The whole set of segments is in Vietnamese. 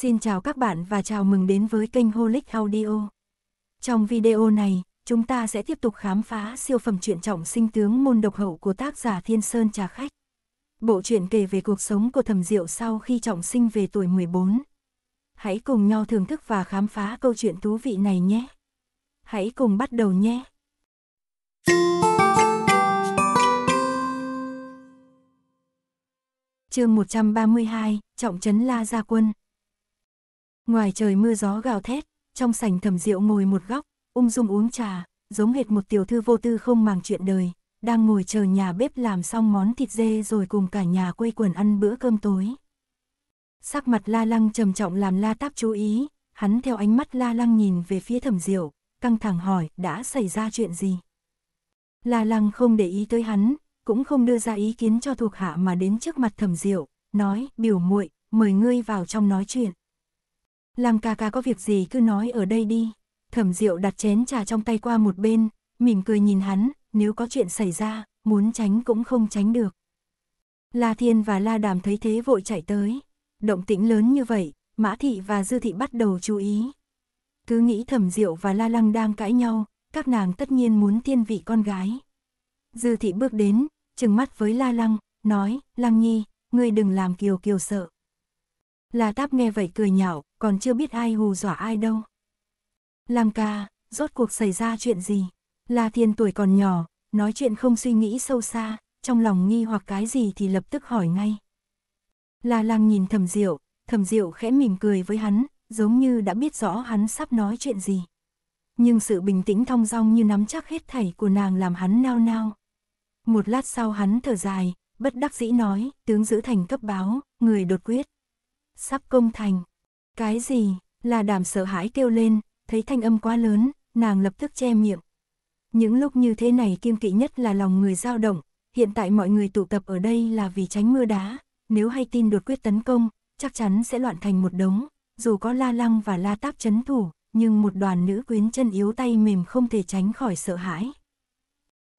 Xin chào các bạn và chào mừng đến với kênh Holic Audio. Trong video này, chúng ta sẽ tiếp tục khám phá siêu phẩm truyện trọng sinh tướng môn độc hậu của tác giả Thiên Sơn Trà Khách. Bộ truyện kể về cuộc sống của Thẩm Diệu sau khi trọng sinh về tuổi 14. Hãy cùng nhau thưởng thức và khám phá câu chuyện thú vị này nhé. Hãy cùng bắt đầu nhé. Chương 132, Trọng trấn La Gia Quân, Ngoài trời mưa gió gào thét, trong sảnh thẩm rượu ngồi một góc, ung dung uống trà, giống hệt một tiểu thư vô tư không màng chuyện đời, đang ngồi chờ nhà bếp làm xong món thịt dê rồi cùng cả nhà quây quần ăn bữa cơm tối. Sắc mặt la lăng trầm trọng làm la táp chú ý, hắn theo ánh mắt la lăng nhìn về phía thẩm diệu, căng thẳng hỏi đã xảy ra chuyện gì. La lăng không để ý tới hắn, cũng không đưa ra ý kiến cho thuộc hạ mà đến trước mặt thẩm diệu, nói biểu muội mời ngươi vào trong nói chuyện. Lam ca ca có việc gì cứ nói ở đây đi. Thẩm Diệu đặt chén trà trong tay qua một bên, mỉm cười nhìn hắn, nếu có chuyện xảy ra, muốn tránh cũng không tránh được. La Thiên và La Đàm thấy thế vội chạy tới. Động tĩnh lớn như vậy, Mã Thị và Dư Thị bắt đầu chú ý. Cứ nghĩ Thẩm Diệu và La Lăng đang cãi nhau, các nàng tất nhiên muốn thiên vị con gái. Dư Thị bước đến, trừng mắt với La Lăng, nói, Lăng Nhi, ngươi đừng làm Kiều Kiều sợ. La Táp nghe vậy cười nhạo, còn chưa biết ai hù dọa ai đâu. Lam ca, rốt cuộc xảy ra chuyện gì? La Thiên tuổi còn nhỏ, nói chuyện không suy nghĩ sâu xa, trong lòng nghi hoặc cái gì thì lập tức hỏi ngay. La Lam nhìn Thẩm Diệu, Thẩm Diệu khẽ mỉm cười với hắn, giống như đã biết rõ hắn sắp nói chuyện gì. Nhưng sự bình tĩnh thong dong như nắm chắc hết thảy của nàng làm hắn nao nao. Một lát sau hắn thở dài, bất đắc dĩ nói, tướng giữ thành cấp báo, người đột quyết sắp công thành. Cái gì, là đàm sợ hãi kêu lên, thấy thanh âm quá lớn, nàng lập tức che miệng. Những lúc như thế này kiêng kỵ nhất là lòng người dao động, hiện tại mọi người tụ tập ở đây là vì tránh mưa đá, nếu hay tin đột quyết tấn công, chắc chắn sẽ loạn thành một đống, dù có la lăng và la táp chấn thủ, nhưng một đoàn nữ quyến chân yếu tay mềm không thể tránh khỏi sợ hãi.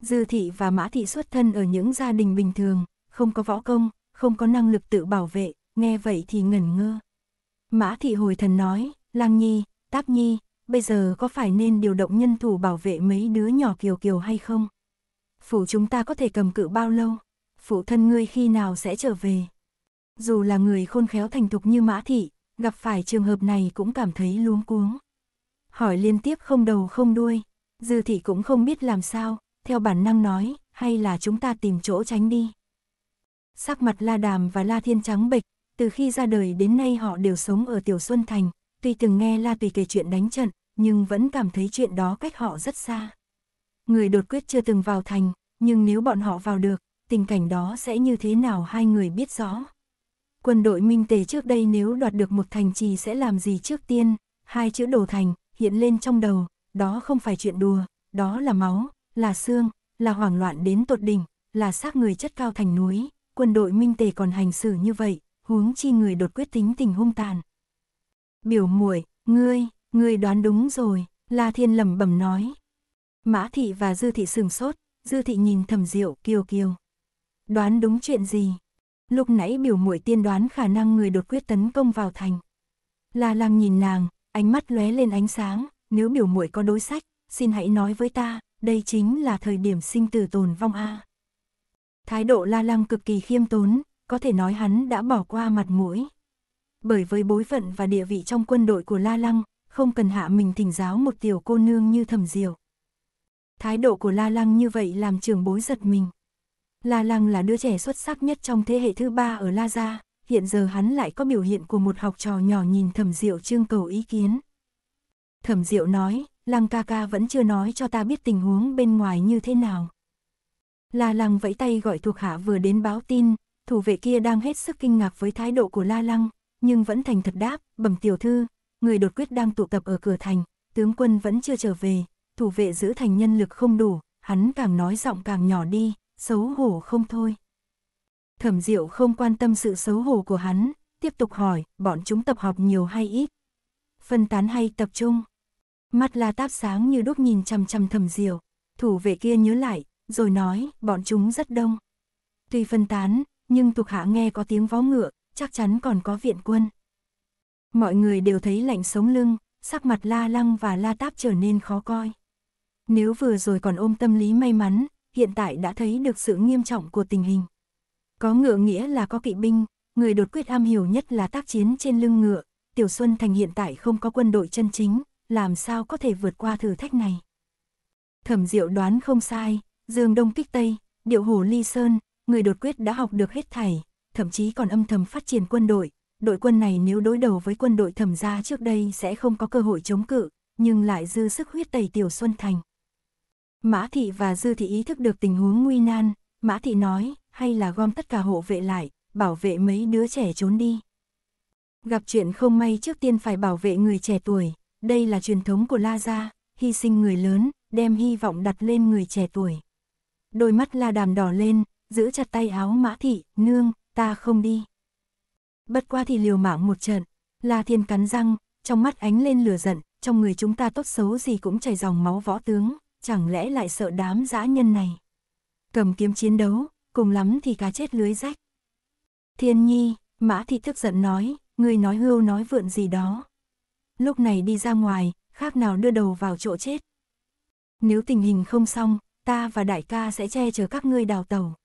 Dư thị và mã thị xuất thân ở những gia đình bình thường, không có võ công, không có năng lực tự bảo vệ, nghe vậy thì ngẩn ngơ. Mã thị hồi thần nói, Lăng Nhi, Táp Nhi, bây giờ có phải nên điều động nhân thủ bảo vệ mấy đứa nhỏ kiều kiều hay không? Phủ chúng ta có thể cầm cự bao lâu? Phụ thân ngươi khi nào sẽ trở về? Dù là người khôn khéo thành thục như Mã thị, gặp phải trường hợp này cũng cảm thấy luống cuống. Hỏi liên tiếp không đầu không đuôi, dư thị cũng không biết làm sao, theo bản năng nói, hay là chúng ta tìm chỗ tránh đi. Sắc mặt La Đàm và La Thiên trắng bệch, từ khi ra đời đến nay họ đều sống ở Tiểu Xuân Thành, tuy từng nghe La Tùy kể chuyện đánh trận, nhưng vẫn cảm thấy chuyện đó cách họ rất xa. Người đột quyết chưa từng vào thành, nhưng nếu bọn họ vào được, tình cảnh đó sẽ như thế nào hai người biết rõ. Quân đội Minh Tề trước đây nếu đoạt được một thành trì sẽ làm gì trước tiên, hai chữ đồ thành hiện lên trong đầu, đó không phải chuyện đùa, đó là máu, là xương, là hoảng loạn đến tột đỉnh, là xác người chất cao thành núi, quân đội Minh Tề còn hành xử như vậy, huống chi người đột quyết tính tình hung tàn. Biểu muội, ngươi, ngươi đoán đúng rồi, La Thiên lẩm bẩm nói. Mã thị và Dư thị sừng sốt, Dư thị nhìn Thẩm Diệu, kiều kiều. Đoán đúng chuyện gì? Lúc nãy biểu muội tiên đoán khả năng người đột quyết tấn công vào thành. La Lam nhìn nàng, ánh mắt lóe lên ánh sáng, nếu biểu muội có đối sách, xin hãy nói với ta, đây chính là thời điểm sinh tử tồn vong a. Thái độ La Lam cực kỳ khiêm tốn, có thể nói hắn đã bỏ qua mặt mũi. Bởi với bối phận và địa vị trong quân đội của La Lăng, không cần hạ mình thỉnh giáo một tiểu cô nương như Thẩm diều. Thái độ của La Lăng như vậy làm trường bối giật mình. La Lăng là đứa trẻ xuất sắc nhất trong thế hệ thứ ba ở La Gia, hiện giờ hắn lại có biểu hiện của một học trò nhỏ nhìn thẩm diệu trương cầu ý kiến. Thẩm diệu nói, Lăng ca ca vẫn chưa nói cho ta biết tình huống bên ngoài như thế nào. La Lăng vẫy tay gọi thuộc hạ vừa đến báo tin, thủ vệ kia đang hết sức kinh ngạc với thái độ của La Lăng, nhưng vẫn thành thật đáp, bẩm tiểu thư, người đột quyết đang tụ tập ở cửa thành, tướng quân vẫn chưa trở về, thủ vệ giữ thành nhân lực không đủ, hắn càng nói giọng càng nhỏ đi, xấu hổ không thôi. Thẩm Diệu không quan tâm sự xấu hổ của hắn, tiếp tục hỏi, bọn chúng tập họp nhiều hay ít? Phân tán hay tập trung? Mắt La Táp sáng như đúc nhìn chằm chằm Thẩm Diệu, thủ vệ kia nhớ lại, rồi nói, bọn chúng rất đông. Tuy phân tán, nhưng thuộc hạ nghe có tiếng vó ngựa, chắc chắn còn có viện quân. Mọi người đều thấy lạnh sống lưng, sắc mặt la lăng và la táp trở nên khó coi. Nếu vừa rồi còn ôm tâm lý may mắn, hiện tại đã thấy được sự nghiêm trọng của tình hình. Có ngựa nghĩa là có kỵ binh, người đột quyết am hiểu nhất là tác chiến trên lưng ngựa, Tiểu Xuân Thành hiện tại không có quân đội chân chính, làm sao có thể vượt qua thử thách này. Thẩm Diệu đoán không sai, Dương Đông kích Tây, điệu hồ ly sơn, người đột quyết đã học được hết thảy, thậm chí còn âm thầm phát triển quân đội. Đội quân này nếu đối đầu với quân đội thẩm gia trước đây sẽ không có cơ hội chống cự, nhưng lại dư sức huyết tẩy Tiểu Xuân Thành. Mã Thị và Dư Thị ý thức được tình huống nguy nan, Mã Thị nói, hay là gom tất cả hộ vệ lại, bảo vệ mấy đứa trẻ trốn đi. Gặp chuyện không may trước tiên phải bảo vệ người trẻ tuổi, đây là truyền thống của La Gia, hy sinh người lớn, đem hy vọng đặt lên người trẻ tuổi. Đôi mắt La Đàm đỏ lên, giữ chặt tay áo mã thị, nương, ta không đi. Bất qua thì liều mạng một trận, La Thiên cắn răng, trong mắt ánh lên lửa giận, trong người chúng ta tốt xấu gì cũng chảy dòng máu võ tướng, chẳng lẽ lại sợ đám dã nhân này. Cầm kiếm chiến đấu, cùng lắm thì cá chết lưới rách. Thiên Nhi, Mã Thị tức giận nói, người nói hưu nói vượn gì đó. Lúc này đi ra ngoài, khác nào đưa đầu vào chỗ chết. Nếu tình hình không xong, ta và đại ca sẽ che chở các ngươi đào tàu.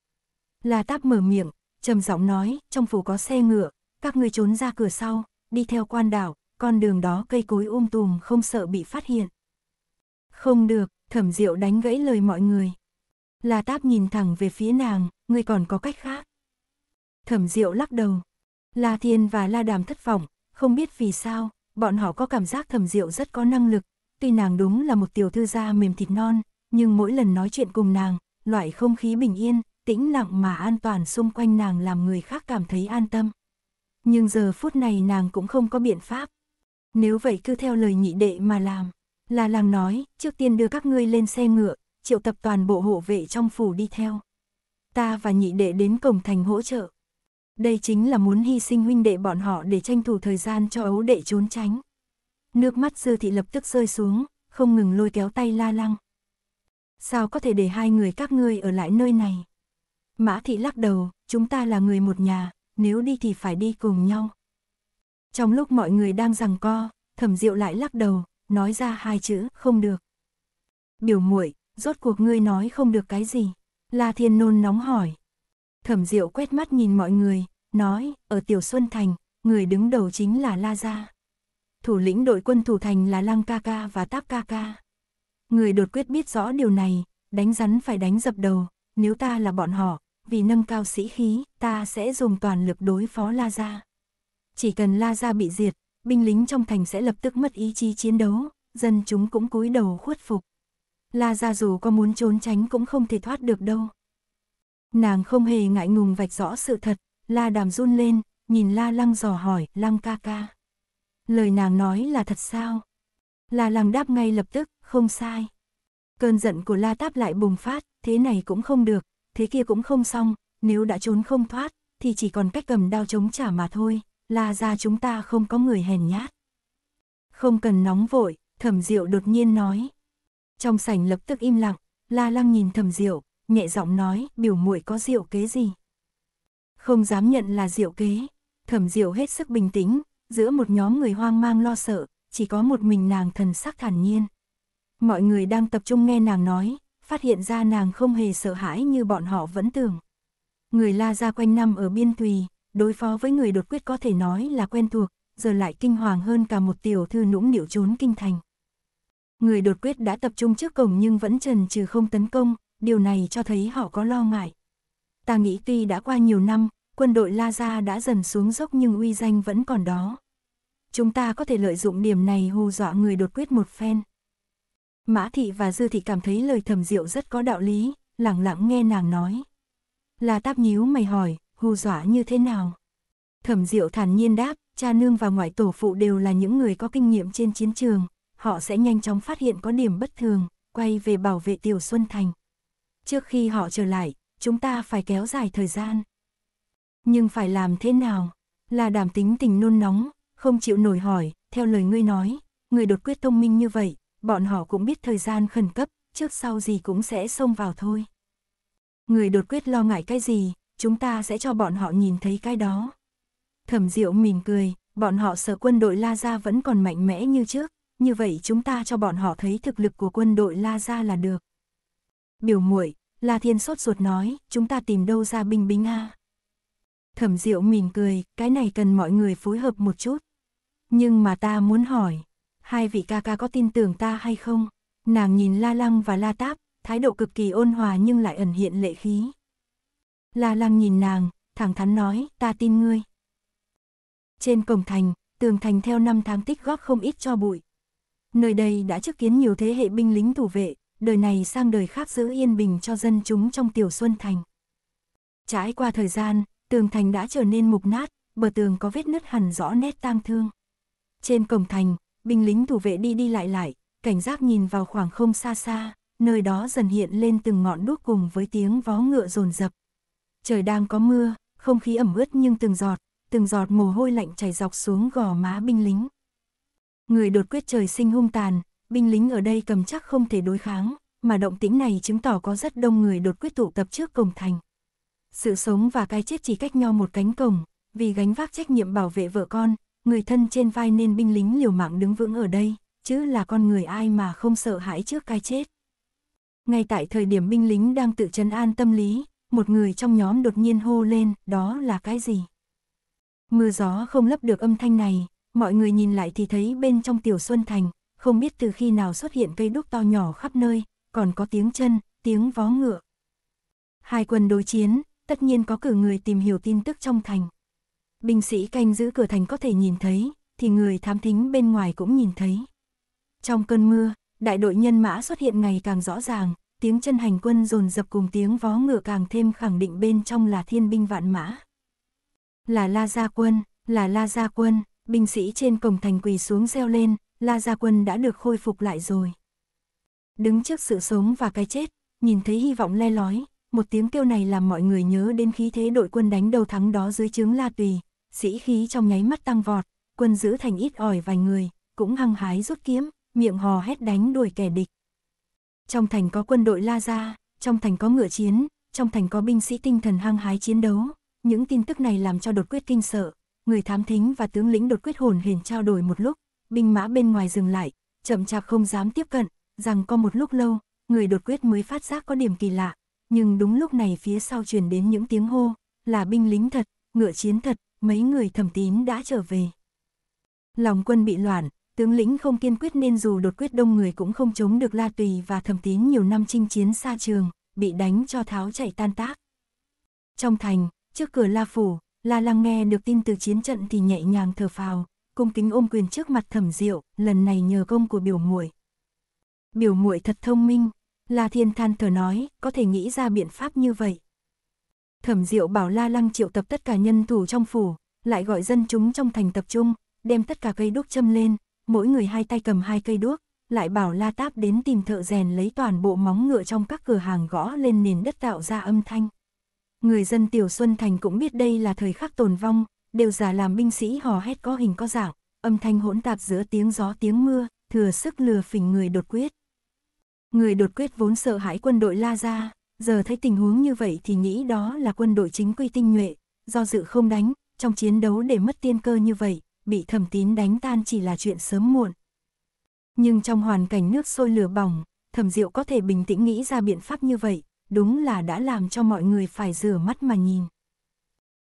La Táp mở miệng, trầm giọng nói, trong phủ có xe ngựa, các ngươi trốn ra cửa sau, đi theo quan đảo, con đường đó cây cối um tùm không sợ bị phát hiện. Không được, thẩm diệu đánh gãy lời mọi người. La Táp nhìn thẳng về phía nàng, ngươi còn có cách khác. Thẩm diệu lắc đầu. La Thiên và La Đàm thất vọng, không biết vì sao, bọn họ có cảm giác thẩm diệu rất có năng lực. Tuy nàng đúng là một tiểu thư gia mềm thịt non, nhưng mỗi lần nói chuyện cùng nàng, loại không khí bình yên, tĩnh lặng mà an toàn xung quanh nàng làm người khác cảm thấy an tâm. Nhưng giờ phút này nàng cũng không có biện pháp. Nếu vậy cứ theo lời nhị đệ mà làm. Là làng nói, trước tiên đưa các ngươi lên xe ngựa, triệu tập toàn bộ hộ vệ trong phủ đi theo. Ta và nhị đệ đến cổng thành hỗ trợ. Đây chính là muốn hy sinh huynh đệ bọn họ để tranh thủ thời gian cho ấu đệ trốn tránh. Nước mắt dư thị lập tức rơi xuống, không ngừng lôi kéo tay la lăng. Sao có thể để hai người các ngươi ở lại nơi này? Mã thị lắc đầu, chúng ta là người một nhà, nếu đi thì phải đi cùng nhau. Trong lúc mọi người đang rằng co, thẩm diệu lại lắc đầu, nói ra hai chữ không được. Biểu muội, rốt cuộc ngươi nói không được cái gì? La Thiên nôn nóng hỏi. Thẩm diệu quét mắt nhìn mọi người, nói, ở Tiểu Xuân Thành, người đứng đầu chính là La Gia. Thủ lĩnh đội quân thủ thành là Lăng Ca Ca và Táp Ca Ca. Người đột quyết biết rõ điều này, đánh rắn phải đánh dập đầu, nếu ta là bọn họ, vì nâng cao sĩ khí, ta sẽ dùng toàn lực đối phó La Gia. Chỉ cần La Gia bị diệt, binh lính trong thành sẽ lập tức mất ý chí chiến đấu, dân chúng cũng cúi đầu khuất phục. La Gia dù có muốn trốn tránh cũng không thể thoát được đâu. Nàng không hề ngại ngùng vạch rõ sự thật, La Đàm run lên, nhìn La Lăng dò hỏi, Lăng ca ca. Lời nàng nói là thật sao? La Lăng đáp ngay lập tức, không sai. Cơn giận của La Táp lại bùng phát, thế này cũng không được, thế kia cũng không xong, nếu đã trốn không thoát, thì chỉ còn cách cầm đao chống trả mà thôi, La ra chúng ta không có người hèn nhát. Không cần nóng vội, thẩm diệu đột nhiên nói. Trong sảnh lập tức im lặng, La Lăng nhìn thẩm diệu, nhẹ giọng nói, biểu muội có diệu kế gì? Không dám nhận là diệu kế, thẩm diệu hết sức bình tĩnh, giữa một nhóm người hoang mang lo sợ, chỉ có một mình nàng thần sắc thản nhiên. Mọi người đang tập trung nghe nàng nói, phát hiện ra nàng không hề sợ hãi như bọn họ vẫn tưởng. Người la ra quanh năm ở biên tùy, đối phó với người đột quyết có thể nói là quen thuộc, giờ lại kinh hoàng hơn cả một tiểu thư nũng nịu trốn kinh thành. Người đột quyết đã tập trung trước cổng nhưng vẫn trần trừ không tấn công, điều này cho thấy họ có lo ngại. Ta nghĩ tuy đã qua nhiều năm, quân đội La Gia đã dần xuống dốc nhưng uy danh vẫn còn đó. Chúng ta có thể lợi dụng điểm này hù dọa người đột quyết một phen. Mã thị và dư thị cảm thấy lời thầm diệu rất có đạo lý, lặng lặng nghe nàng nói. La táp nhíu mày hỏi, hù dọa như thế nào? Thẩm diệu thản nhiên đáp, cha nương và ngoại tổ phụ đều là những người có kinh nghiệm trên chiến trường, họ sẽ nhanh chóng phát hiện có điểm bất thường, quay về bảo vệ tiểu Xuân Thành. Trước khi họ trở lại, chúng ta phải kéo dài thời gian. Nhưng phải làm thế nào? Là đảm tính tình nôn nóng, không chịu nổi hỏi, theo lời ngươi nói, người đột quyết thông minh như vậy, bọn họ cũng biết thời gian khẩn cấp, trước sau gì cũng sẽ xông vào thôi. Người đột quyết lo ngại cái gì, chúng ta sẽ cho bọn họ nhìn thấy cái đó. Thẩm Diệu mỉm cười, bọn họ sợ quân đội La Gia vẫn còn mạnh mẽ như trước, như vậy chúng ta cho bọn họ thấy thực lực của quân đội La Gia là được. Biểu muội La Thiên sốt ruột nói, chúng ta tìm đâu ra binh binh a Thẩm Diệu mỉm cười, cái này cần mọi người phối hợp một chút. Nhưng mà ta muốn hỏi, hai vị ca ca có tin tưởng ta hay không? Nàng nhìn La Lăng và La Táp, thái độ cực kỳ ôn hòa nhưng lại ẩn hiện lệ khí. La Lăng nhìn nàng, thẳng thắn nói, ta tin ngươi. Trên cổng thành, tường thành theo năm tháng tích góp không ít cho bụi. Nơi đây đã chứng kiến nhiều thế hệ binh lính thủ vệ, đời này sang đời khác giữ yên bình cho dân chúng trong tiểu xuân thành. Trải qua thời gian, tường thành đã trở nên mục nát, bờ tường có vết nứt hẳn rõ nét tang thương. Trên cổng thành, binh lính thủ vệ đi đi lại lại, cảnh giác nhìn vào khoảng không xa xa, nơi đó dần hiện lên từng ngọn đuốc cùng với tiếng vó ngựa rồn rập. Trời đang có mưa, không khí ẩm ướt nhưng từng giọt, từng giọt mồ hôi lạnh chảy dọc xuống gò má binh lính. Người đột quyết trời sinh hung tàn, binh lính ở đây cầm chắc không thể đối kháng, mà động tĩnh này chứng tỏ có rất đông người đột quyết tụ tập trước cổng thành. Sự sống và cái chết chỉ cách nhau một cánh cổng, vì gánh vác trách nhiệm bảo vệ vợ con, người thân trên vai nên binh lính liều mạng đứng vững ở đây, chứ là con người ai mà không sợ hãi trước cái chết. Ngay tại thời điểm binh lính đang tự chấn an tâm lý, một người trong nhóm đột nhiên hô lên, đó là cái gì? Mưa gió không lấp được âm thanh này, mọi người nhìn lại thì thấy bên trong tiểu xuân thành, không biết từ khi nào xuất hiện cây đúc to nhỏ khắp nơi, còn có tiếng chân, tiếng vó ngựa. Hai quân đối chiến, tất nhiên có cử người tìm hiểu tin tức trong thành binh sĩ canh giữ cửa thành có thể nhìn thấy, thì người thám thính bên ngoài cũng nhìn thấy. Trong cơn mưa, đại đội nhân mã xuất hiện ngày càng rõ ràng, tiếng chân hành quân dồn dập cùng tiếng vó ngựa càng thêm khẳng định bên trong là thiên binh vạn mã. Là La Gia Quân, là La Gia Quân, binh sĩ trên cổng thành quỳ xuống reo lên, La Gia Quân đã được khôi phục lại rồi. Đứng trước sự sống và cái chết, nhìn thấy hy vọng le lói, một tiếng kêu này làm mọi người nhớ đến khí thế đội quân đánh đầu thắng đó dưới chướng La Tùy, sĩ khí trong nháy mắt tăng vọt, quân giữ thành ít ỏi vài người, cũng hăng hái rút kiếm, miệng hò hét đánh đuổi kẻ địch. Trong thành có quân đội la ra, trong thành có ngựa chiến, trong thành có binh sĩ tinh thần hăng hái chiến đấu, những tin tức này làm cho đột quyết kinh sợ, người thám thính và tướng lĩnh đột quyết hồn hển trao đổi một lúc, binh mã bên ngoài dừng lại, chậm chạp không dám tiếp cận, rằng có một lúc lâu, người đột quyết mới phát giác có điểm kỳ lạ, nhưng đúng lúc này phía sau truyền đến những tiếng hô, là binh lính thật, ngựa chiến thật, mấy người thẩm tím đã trở về. Lòng quân bị loạn, tướng lĩnh không kiên quyết nên dù đột quyết đông người cũng không chống được La Tùy và thẩm tín nhiều năm chinh chiến xa trường, bị đánh cho tháo chạy tan tác. Trong thành, trước cửa La Phủ, La Lăng nghe được tin từ chiến trận thì nhẹ nhàng thở phào, cung kính ôm quyền trước mặt thẩm diệu, lần này nhờ công của biểu muội. Biểu muội thật thông minh, La Thiên than thở nói, có thể nghĩ ra biện pháp như vậy. Thẩm Diệu bảo La Lăng triệu tập tất cả nhân thủ trong phủ, lại gọi dân chúng trong thành tập trung, đem tất cả cây đuốc châm lên, mỗi người hai tay cầm hai cây đuốc, lại bảo La Táp đến tìm thợ rèn lấy toàn bộ móng ngựa trong các cửa hàng gõ lên nền đất tạo ra âm thanh. Người dân Tiểu Xuân Thành cũng biết đây là thời khắc tồn vong, đều giả làm binh sĩ hò hét có hình có dạng, âm thanh hỗn tạp giữa tiếng gió tiếng mưa, thừa sức lừa phỉnh người đột quyết. Người đột quyết vốn sợ hãi quân đội La Gia, giờ thấy tình huống như vậy thì nghĩ đó là quân đội chính quy tinh nhuệ, do dự không đánh, trong chiến đấu để mất tiên cơ như vậy, bị thẩm tín đánh tan chỉ là chuyện sớm muộn. Nhưng trong hoàn cảnh nước sôi lửa bỏng, thẩm diệu có thể bình tĩnh nghĩ ra biện pháp như vậy, đúng là đã làm cho mọi người phải rửa mắt mà nhìn.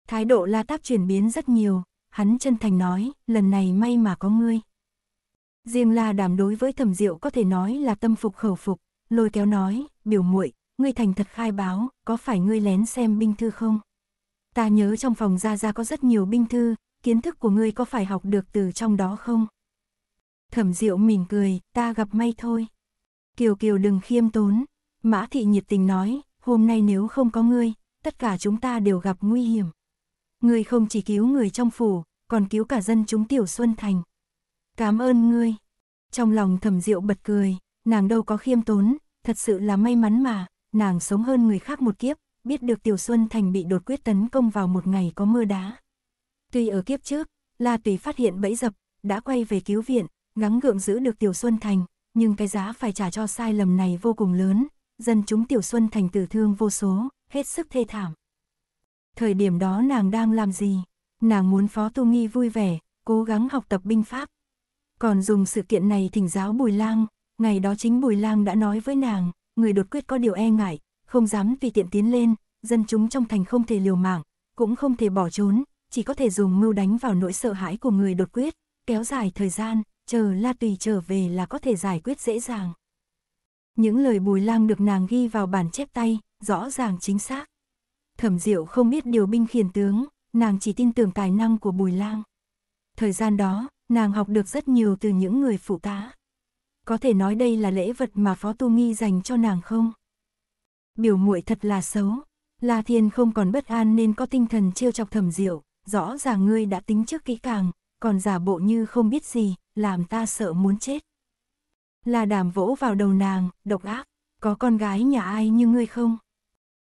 Thái độ la táp chuyển biến rất nhiều, hắn chân thành nói, lần này may mà có ngươi. Riêng la đàm đối với thẩm diệu có thể nói là tâm phục khẩu phục, lôi kéo nói, biểu muội ngươi thành thật khai báo, có phải ngươi lén xem binh thư không? Ta nhớ trong phòng Gia Gia có rất nhiều binh thư, kiến thức của ngươi có phải học được từ trong đó không? Thẩm Diệu mỉm cười, ta gặp may thôi. Kiều Kiều đừng khiêm tốn, Mã Thị nhiệt tình nói, hôm nay nếu không có ngươi, tất cả chúng ta đều gặp nguy hiểm. Ngươi không chỉ cứu người trong phủ, còn cứu cả dân chúng Tiểu Xuân Thành. Cảm ơn ngươi. Trong lòng Thẩm Diệu bật cười, nàng đâu có khiêm tốn, thật sự là may mắn mà nàng sống hơn người khác một kiếp, biết được Tiểu Xuân Thành bị đột quyết tấn công vào một ngày có mưa đá. Tuy ở kiếp trước, La Tùy phát hiện bẫy dập, đã quay về cứu viện, gắng gượng giữ được Tiểu Xuân Thành, nhưng cái giá phải trả cho sai lầm này vô cùng lớn, dân chúng Tiểu Xuân Thành tử thương vô số, hết sức thê thảm. Thời điểm đó nàng đang làm gì? Nàng muốn Phó Tu Nghi vui vẻ, cố gắng học tập binh pháp. Còn dùng sự kiện này thỉnh giáo Bùi Lang, ngày đó chính Bùi Lang đã nói với nàng, người đột quyết có điều e ngại, không dám tùy tiện tiến lên, dân chúng trong thành không thể liều mạng, cũng không thể bỏ trốn, chỉ có thể dùng mưu đánh vào nỗi sợ hãi của người đột quyết, kéo dài thời gian, chờ La Tùy trở về là có thể giải quyết dễ dàng. Những lời Bùi Lang được nàng ghi vào bản chép tay, rõ ràng chính xác. Thẩm Diệu không biết điều binh khiển tướng, nàng chỉ tin tưởng tài năng của Bùi Lang. Thời gian đó, nàng học được rất nhiều từ những người phụ tá có thể nói đây là lễ vật mà Phó Tu Nghi dành cho nàng không? Biểu muội thật là xấu, La Thiên không còn bất an nên có tinh thần trêu chọc thầm diệu, rõ ràng ngươi đã tính trước kỹ càng, còn giả bộ như không biết gì, làm ta sợ muốn chết. La đàm vỗ vào đầu nàng, độc ác, có con gái nhà ai như ngươi không?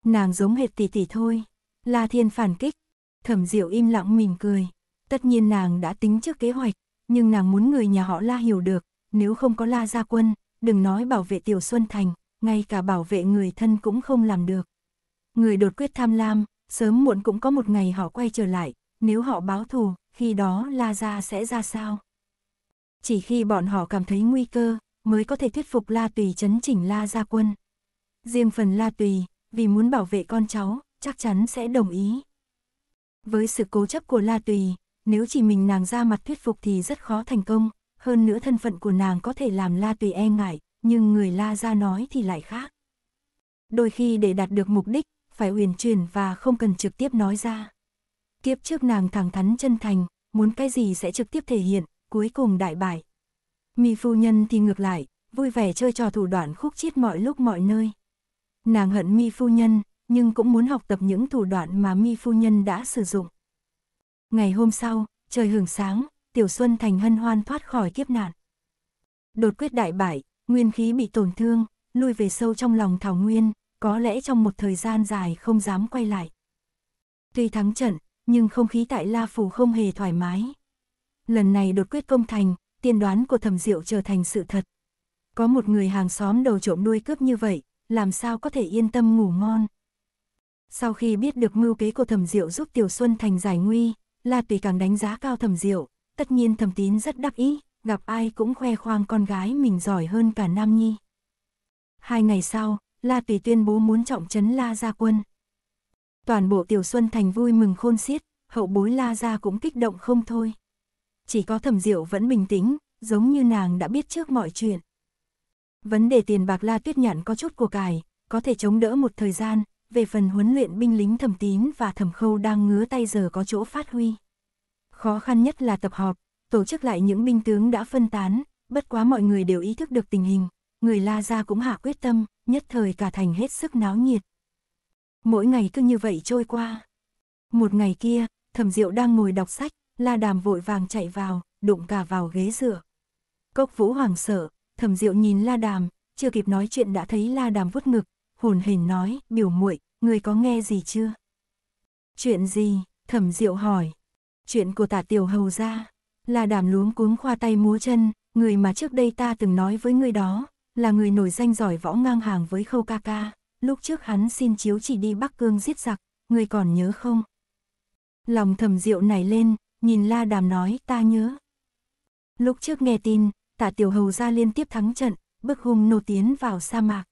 Nàng giống hệt tỷ tỷ thôi. La Thiên phản kích, thẩm diệu im lặng mỉm cười. Tất nhiên nàng đã tính trước kế hoạch, nhưng nàng muốn người nhà họ La hiểu được, nếu không có la gia quân, đừng nói bảo vệ Tiểu Xuân Thành, ngay cả bảo vệ người thân cũng không làm được. Người đột quyết tham lam, sớm muộn cũng có một ngày họ quay trở lại, nếu họ báo thù, khi đó la gia sẽ ra sao? Chỉ khi bọn họ cảm thấy nguy cơ, mới có thể thuyết phục La Tùy chấn chỉnh La gia quân. Riêng phần La Tùy, vì muốn bảo vệ con cháu, chắc chắn sẽ đồng ý. Với sự cố chấp của La Tùy, nếu chỉ mình nàng ra mặt thuyết phục thì rất khó thành công, hơn nữa thân phận của nàng có thể làm La Tùy e ngại, nhưng người La ra nói thì lại khác. Đôi khi để đạt được mục đích, phải uyển chuyển và không cần trực tiếp nói ra. Kiếp trước nàng thẳng thắn chân thành, muốn cái gì sẽ trực tiếp thể hiện, cuối cùng đại bại. mi phu nhân thì ngược lại, vui vẻ chơi trò thủ đoạn khúc chiết mọi lúc mọi nơi. Nàng hận mi phu nhân, nhưng cũng muốn học tập những thủ đoạn mà mi phu nhân đã sử dụng. Ngày hôm sau, trời hưởng sáng, Tiểu Xuân Thành hân hoan thoát khỏi kiếp nạn. Đột quyết đại bại, nguyên khí bị tổn thương, lui về sâu trong lòng Thảo Nguyên, có lẽ trong một thời gian dài không dám quay lại. Tuy thắng trận, nhưng không khí tại La Phủ không hề thoải mái. Lần này đột quyết công thành, tiên đoán của thẩm diệu trở thành sự thật. Có một người hàng xóm đầu trộm đuôi cướp như vậy, làm sao có thể yên tâm ngủ ngon. Sau khi biết được mưu kế của thẩm diệu giúp Tiểu Xuân Thành giải nguy, La Tùy càng đánh giá cao thẩm diệu, Tất nhiên thầm tín rất đắc ý, gặp ai cũng khoe khoang con gái mình giỏi hơn cả Nam Nhi. Hai ngày sau, La Tùy tuyên bố muốn trọng trấn La Gia Quân. Toàn bộ Tiểu Xuân Thành vui mừng khôn xiết, hậu bối La Gia cũng kích động không thôi. Chỉ có thẩm diệu vẫn bình tĩnh, giống như nàng đã biết trước mọi chuyện. Vấn đề tiền bạc La Tuyết Nhạn có chút của cải, có thể chống đỡ một thời gian, về phần huấn luyện binh lính thẩm tín và thẩm khâu đang ngứa tay giờ có chỗ phát huy. Khó khăn nhất là tập họp, tổ chức lại những binh tướng đã phân tán, bất quá mọi người đều ý thức được tình hình, người La Gia cũng hạ quyết tâm, nhất thời cả thành hết sức náo nhiệt. Mỗi ngày cứ như vậy trôi qua. Một ngày kia, thẩm diệu đang ngồi đọc sách, La Đàm vội vàng chạy vào, đụng cả vào ghế dựa. Cốc vũ hoàng sợ, thẩm diệu nhìn La Đàm, chưa kịp nói chuyện đã thấy La Đàm vuốt ngực, hồn hển nói, biểu muội, người có nghe gì chưa? Chuyện gì? Thẩm diệu hỏi, chuyện của tả tiểu hầu ra, là đảm luống cuống khoa tay múa chân, người mà trước đây ta từng nói với người đó, là người nổi danh giỏi võ ngang hàng với khâu ca ca, lúc trước hắn xin chiếu chỉ đi Bắc Cương giết giặc, người còn nhớ không? Lòng thầm rượu này lên, nhìn la đàm nói ta nhớ. Lúc trước nghe tin, tả tiểu hầu ra liên tiếp thắng trận, bức hung nô tiến vào sa mạc.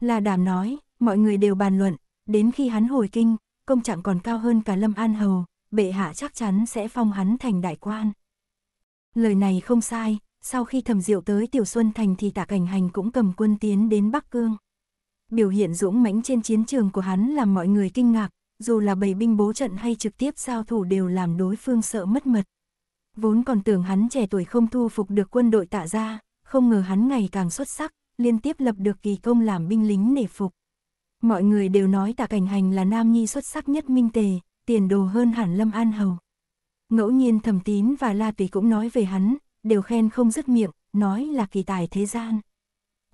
La đàm nói, mọi người đều bàn luận, đến khi hắn hồi kinh, công trạng còn cao hơn cả lâm an hầu, bệ hạ chắc chắn sẽ phong hắn thành đại quan. Lời này không sai, sau khi thầm diệu tới Tiểu Xuân Thành thì tạ cảnh hành cũng cầm quân tiến đến Bắc Cương. Biểu hiện dũng mãnh trên chiến trường của hắn làm mọi người kinh ngạc, dù là bầy binh bố trận hay trực tiếp giao thủ đều làm đối phương sợ mất mật. Vốn còn tưởng hắn trẻ tuổi không thu phục được quân đội tạ ra, không ngờ hắn ngày càng xuất sắc, liên tiếp lập được kỳ công làm binh lính nể phục. Mọi người đều nói tạ cảnh hành là nam nhi xuất sắc nhất minh tề, tiền đồ hơn hẳn Lâm An Hầu. Ngẫu nhiên Thẩm Tín và La Tùy cũng nói về hắn, đều khen không dứt miệng, nói là kỳ tài thế gian.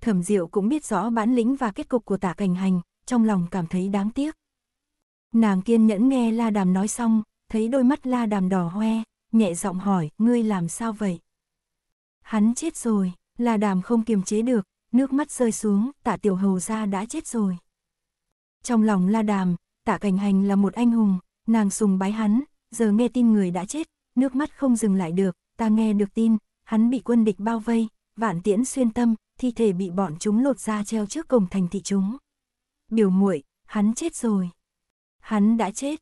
Thẩm Diệu cũng biết rõ bản lĩnh và kết cục của Tạ Cảnh Hành, trong lòng cảm thấy đáng tiếc. Nàng kiên nhẫn nghe La Đàm nói xong, thấy đôi mắt La Đàm đỏ hoe, nhẹ giọng hỏi, ngươi làm sao vậy? Hắn chết rồi, La Đàm không kiềm chế được, nước mắt rơi xuống, Tạ Tiểu Hầu gia đã chết rồi. Trong lòng La Đàm, Tạ Cảnh Hành là một anh hùng, Nàng sùng bái hắn, giờ nghe tin người đã chết, nước mắt không dừng lại được, ta nghe được tin, hắn bị quân địch bao vây, vạn tiễn xuyên tâm, thi thể bị bọn chúng lột ra treo trước cổng thành thị chúng. Biểu muội, hắn chết rồi. Hắn đã chết.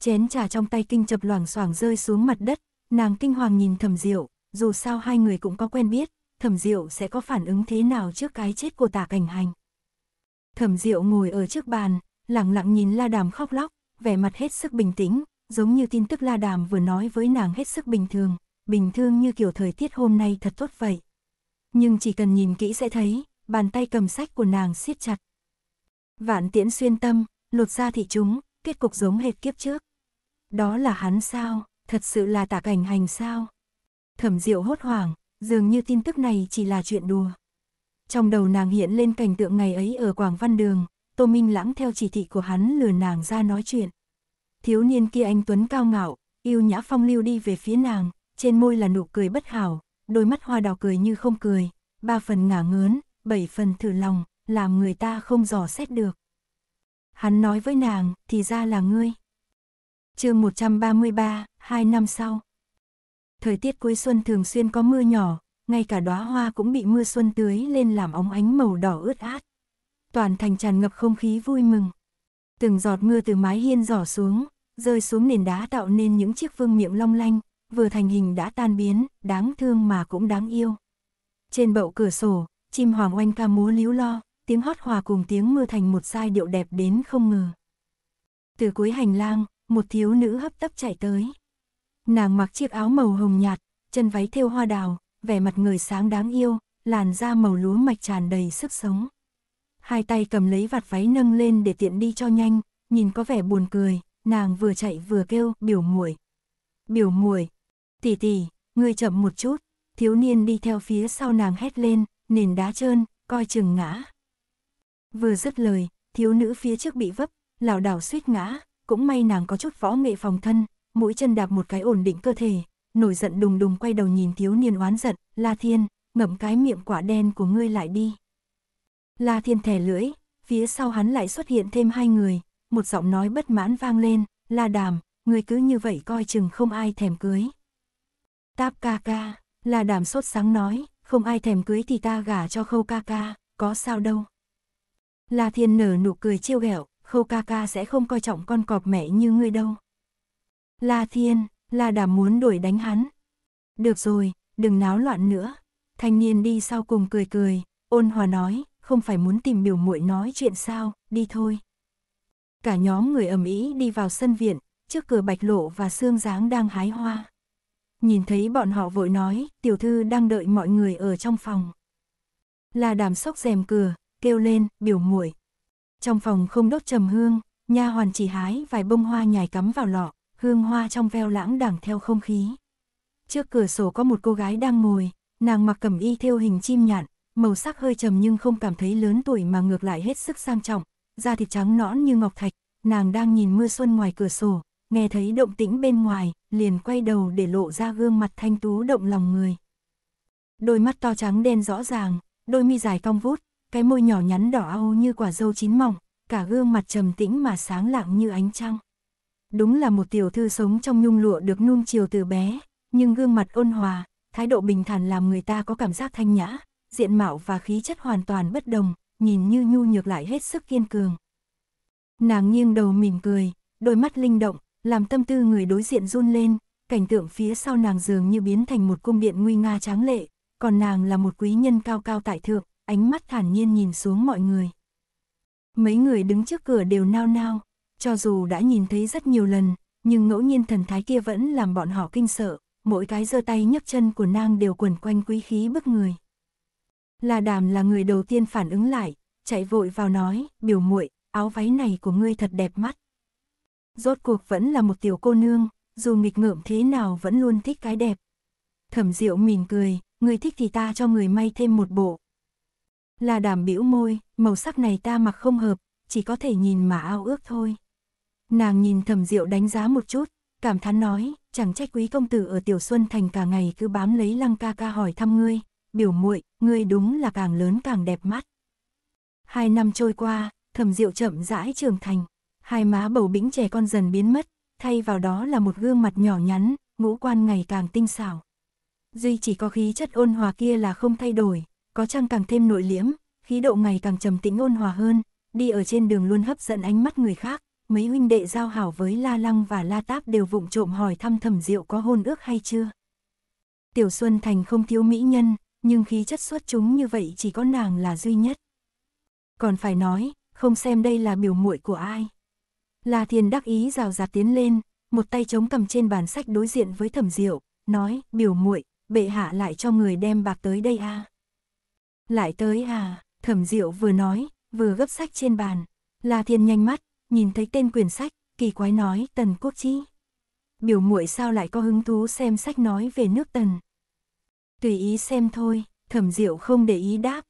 Chén trà trong tay kinh chập loảng xoảng rơi xuống mặt đất, nàng kinh hoàng nhìn thẩm diệu, dù sao hai người cũng có quen biết, thẩm diệu sẽ có phản ứng thế nào trước cái chết của tả cảnh hành. Thẩm diệu ngồi ở trước bàn, lặng lặng nhìn la đàm khóc lóc, vẻ mặt hết sức bình tĩnh, giống như tin tức La Đàm vừa nói với nàng hết sức bình thường, bình thường như kiểu thời tiết hôm nay thật tốt vậy. Nhưng chỉ cần nhìn kỹ sẽ thấy, bàn tay cầm sách của nàng siết chặt. Vạn tiễn xuyên tâm, lột ra thị chúng, kết cục giống hệt kiếp trước. Đó là hắn sao, thật sự là tả cảnh hành sao. Thẩm diệu hốt hoảng, dường như tin tức này chỉ là chuyện đùa. Trong đầu nàng hiện lên cảnh tượng ngày ấy ở Quảng Văn Đường, Tô Minh Lãng theo chỉ thị của hắn lừa nàng ra nói chuyện. Thiếu niên kia anh Tuấn cao ngạo, yêu nhã phong lưu đi về phía nàng, trên môi là nụ cười bất hảo, đôi mắt hoa đào cười như không cười, ba phần ngả ngớn, bảy phần thử lòng, làm người ta không dò xét được. Hắn nói với nàng, thì ra là ngươi. chương 133, hai năm sau. Thời tiết cuối xuân thường xuyên có mưa nhỏ, ngay cả đóa hoa cũng bị mưa xuân tưới lên làm óng ánh màu đỏ ướt át toàn thành tràn ngập không khí vui mừng. Từng giọt mưa từ mái hiên giỏ xuống, rơi xuống nền đá tạo nên những chiếc vương miệng long lanh, vừa thành hình đã tan biến, đáng thương mà cũng đáng yêu. Trên bậu cửa sổ, chim hoàng oanh ca múa líu lo, tiếng hót hòa cùng tiếng mưa thành một giai điệu đẹp đến không ngờ. Từ cuối hành lang, một thiếu nữ hấp tấp chạy tới. Nàng mặc chiếc áo màu hồng nhạt, chân váy thêu hoa đào, vẻ mặt người sáng đáng yêu, làn da màu lúa mạch tràn đầy sức sống hai tay cầm lấy vạt váy nâng lên để tiện đi cho nhanh, nhìn có vẻ buồn cười, nàng vừa chạy vừa kêu, biểu muội. Biểu muội, tỷ tỷ, ngươi chậm một chút, thiếu niên đi theo phía sau nàng hét lên, nền đá trơn, coi chừng ngã. Vừa dứt lời, thiếu nữ phía trước bị vấp, lảo đảo suýt ngã, cũng may nàng có chút võ nghệ phòng thân, mũi chân đạp một cái ổn định cơ thể, nổi giận đùng đùng quay đầu nhìn thiếu niên oán giận, La Thiên, ngậm cái miệng quả đen của ngươi lại đi. La Thiên thẻ lưỡi, phía sau hắn lại xuất hiện thêm hai người, một giọng nói bất mãn vang lên, La Đàm, người cứ như vậy coi chừng không ai thèm cưới. Táp ca ca, La Đàm sốt sáng nói, không ai thèm cưới thì ta gả cho khâu ca ca, có sao đâu. La Thiên nở nụ cười trêu ghẹo, khâu ca ca sẽ không coi trọng con cọp mẹ như ngươi đâu. La Thiên, La Đàm muốn đuổi đánh hắn. Được rồi, đừng náo loạn nữa. Thanh niên đi sau cùng cười cười, ôn hòa nói, không phải muốn tìm biểu muội nói chuyện sao, đi thôi. Cả nhóm người ầm ĩ đi vào sân viện, trước cửa bạch lộ và xương dáng đang hái hoa. Nhìn thấy bọn họ vội nói, tiểu thư đang đợi mọi người ở trong phòng. Là đàm sốc rèm cửa, kêu lên, biểu muội. Trong phòng không đốt trầm hương, nha hoàn chỉ hái vài bông hoa nhài cắm vào lọ, hương hoa trong veo lãng đảng theo không khí. Trước cửa sổ có một cô gái đang ngồi, nàng mặc cẩm y theo hình chim nhạn, màu sắc hơi trầm nhưng không cảm thấy lớn tuổi mà ngược lại hết sức sang trọng, da thịt trắng nõn như ngọc thạch, nàng đang nhìn mưa xuân ngoài cửa sổ, nghe thấy động tĩnh bên ngoài, liền quay đầu để lộ ra gương mặt thanh tú động lòng người. Đôi mắt to trắng đen rõ ràng, đôi mi dài cong vút, cái môi nhỏ nhắn đỏ au như quả dâu chín mỏng, cả gương mặt trầm tĩnh mà sáng lạng như ánh trăng. Đúng là một tiểu thư sống trong nhung lụa được nuông chiều từ bé, nhưng gương mặt ôn hòa, thái độ bình thản làm người ta có cảm giác thanh nhã, diện mạo và khí chất hoàn toàn bất đồng, nhìn như nhu nhược lại hết sức kiên cường. Nàng nghiêng đầu mỉm cười, đôi mắt linh động, làm tâm tư người đối diện run lên, cảnh tượng phía sau nàng dường như biến thành một cung điện nguy nga tráng lệ, còn nàng là một quý nhân cao cao tại thượng, ánh mắt thản nhiên nhìn xuống mọi người. Mấy người đứng trước cửa đều nao nao, cho dù đã nhìn thấy rất nhiều lần, nhưng ngẫu nhiên thần thái kia vẫn làm bọn họ kinh sợ, mỗi cái giơ tay nhấc chân của nàng đều quẩn quanh quý khí bức người. Là đàm là người đầu tiên phản ứng lại, chạy vội vào nói, biểu muội, áo váy này của ngươi thật đẹp mắt. Rốt cuộc vẫn là một tiểu cô nương, dù nghịch ngợm thế nào vẫn luôn thích cái đẹp. Thẩm Diệu mỉm cười, người thích thì ta cho người may thêm một bộ. Là đàm bĩu môi, màu sắc này ta mặc không hợp, chỉ có thể nhìn mà ao ước thôi. Nàng nhìn Thẩm Diệu đánh giá một chút, cảm thán nói, chẳng trách quý công tử ở Tiểu Xuân Thành cả ngày cứ bám lấy Lăng ca ca hỏi thăm ngươi, biểu muội, ngươi đúng là càng lớn càng đẹp mắt. Hai năm trôi qua, thầm diệu chậm rãi trưởng thành, hai má bầu bĩnh trẻ con dần biến mất, thay vào đó là một gương mặt nhỏ nhắn, ngũ quan ngày càng tinh xảo. Duy chỉ có khí chất ôn hòa kia là không thay đổi, có chăng càng thêm nội liễm, khí độ ngày càng trầm tĩnh ôn hòa hơn, đi ở trên đường luôn hấp dẫn ánh mắt người khác, mấy huynh đệ giao hảo với La Lăng và La Táp đều vụng trộm hỏi thăm thầm Diệu có hôn ước hay chưa. Tiểu Xuân Thành không thiếu mỹ nhân, nhưng khí chất xuất chúng như vậy chỉ có nàng là duy nhất. Còn phải nói, không xem đây là biểu muội của ai. La Thiên đắc ý rào rạt tiến lên, một tay chống cầm trên bàn sách đối diện với Thẩm Diệu, nói, biểu muội, bệ hạ lại cho người đem bạc tới đây à. Lại tới à, Thẩm Diệu vừa nói, vừa gấp sách trên bàn. La Thiên nhanh mắt, nhìn thấy tên quyển sách, kỳ quái nói, Tần Quốc Chi. Biểu muội sao lại có hứng thú xem sách nói về nước Tần tùy ý xem thôi, thẩm diệu không để ý đáp.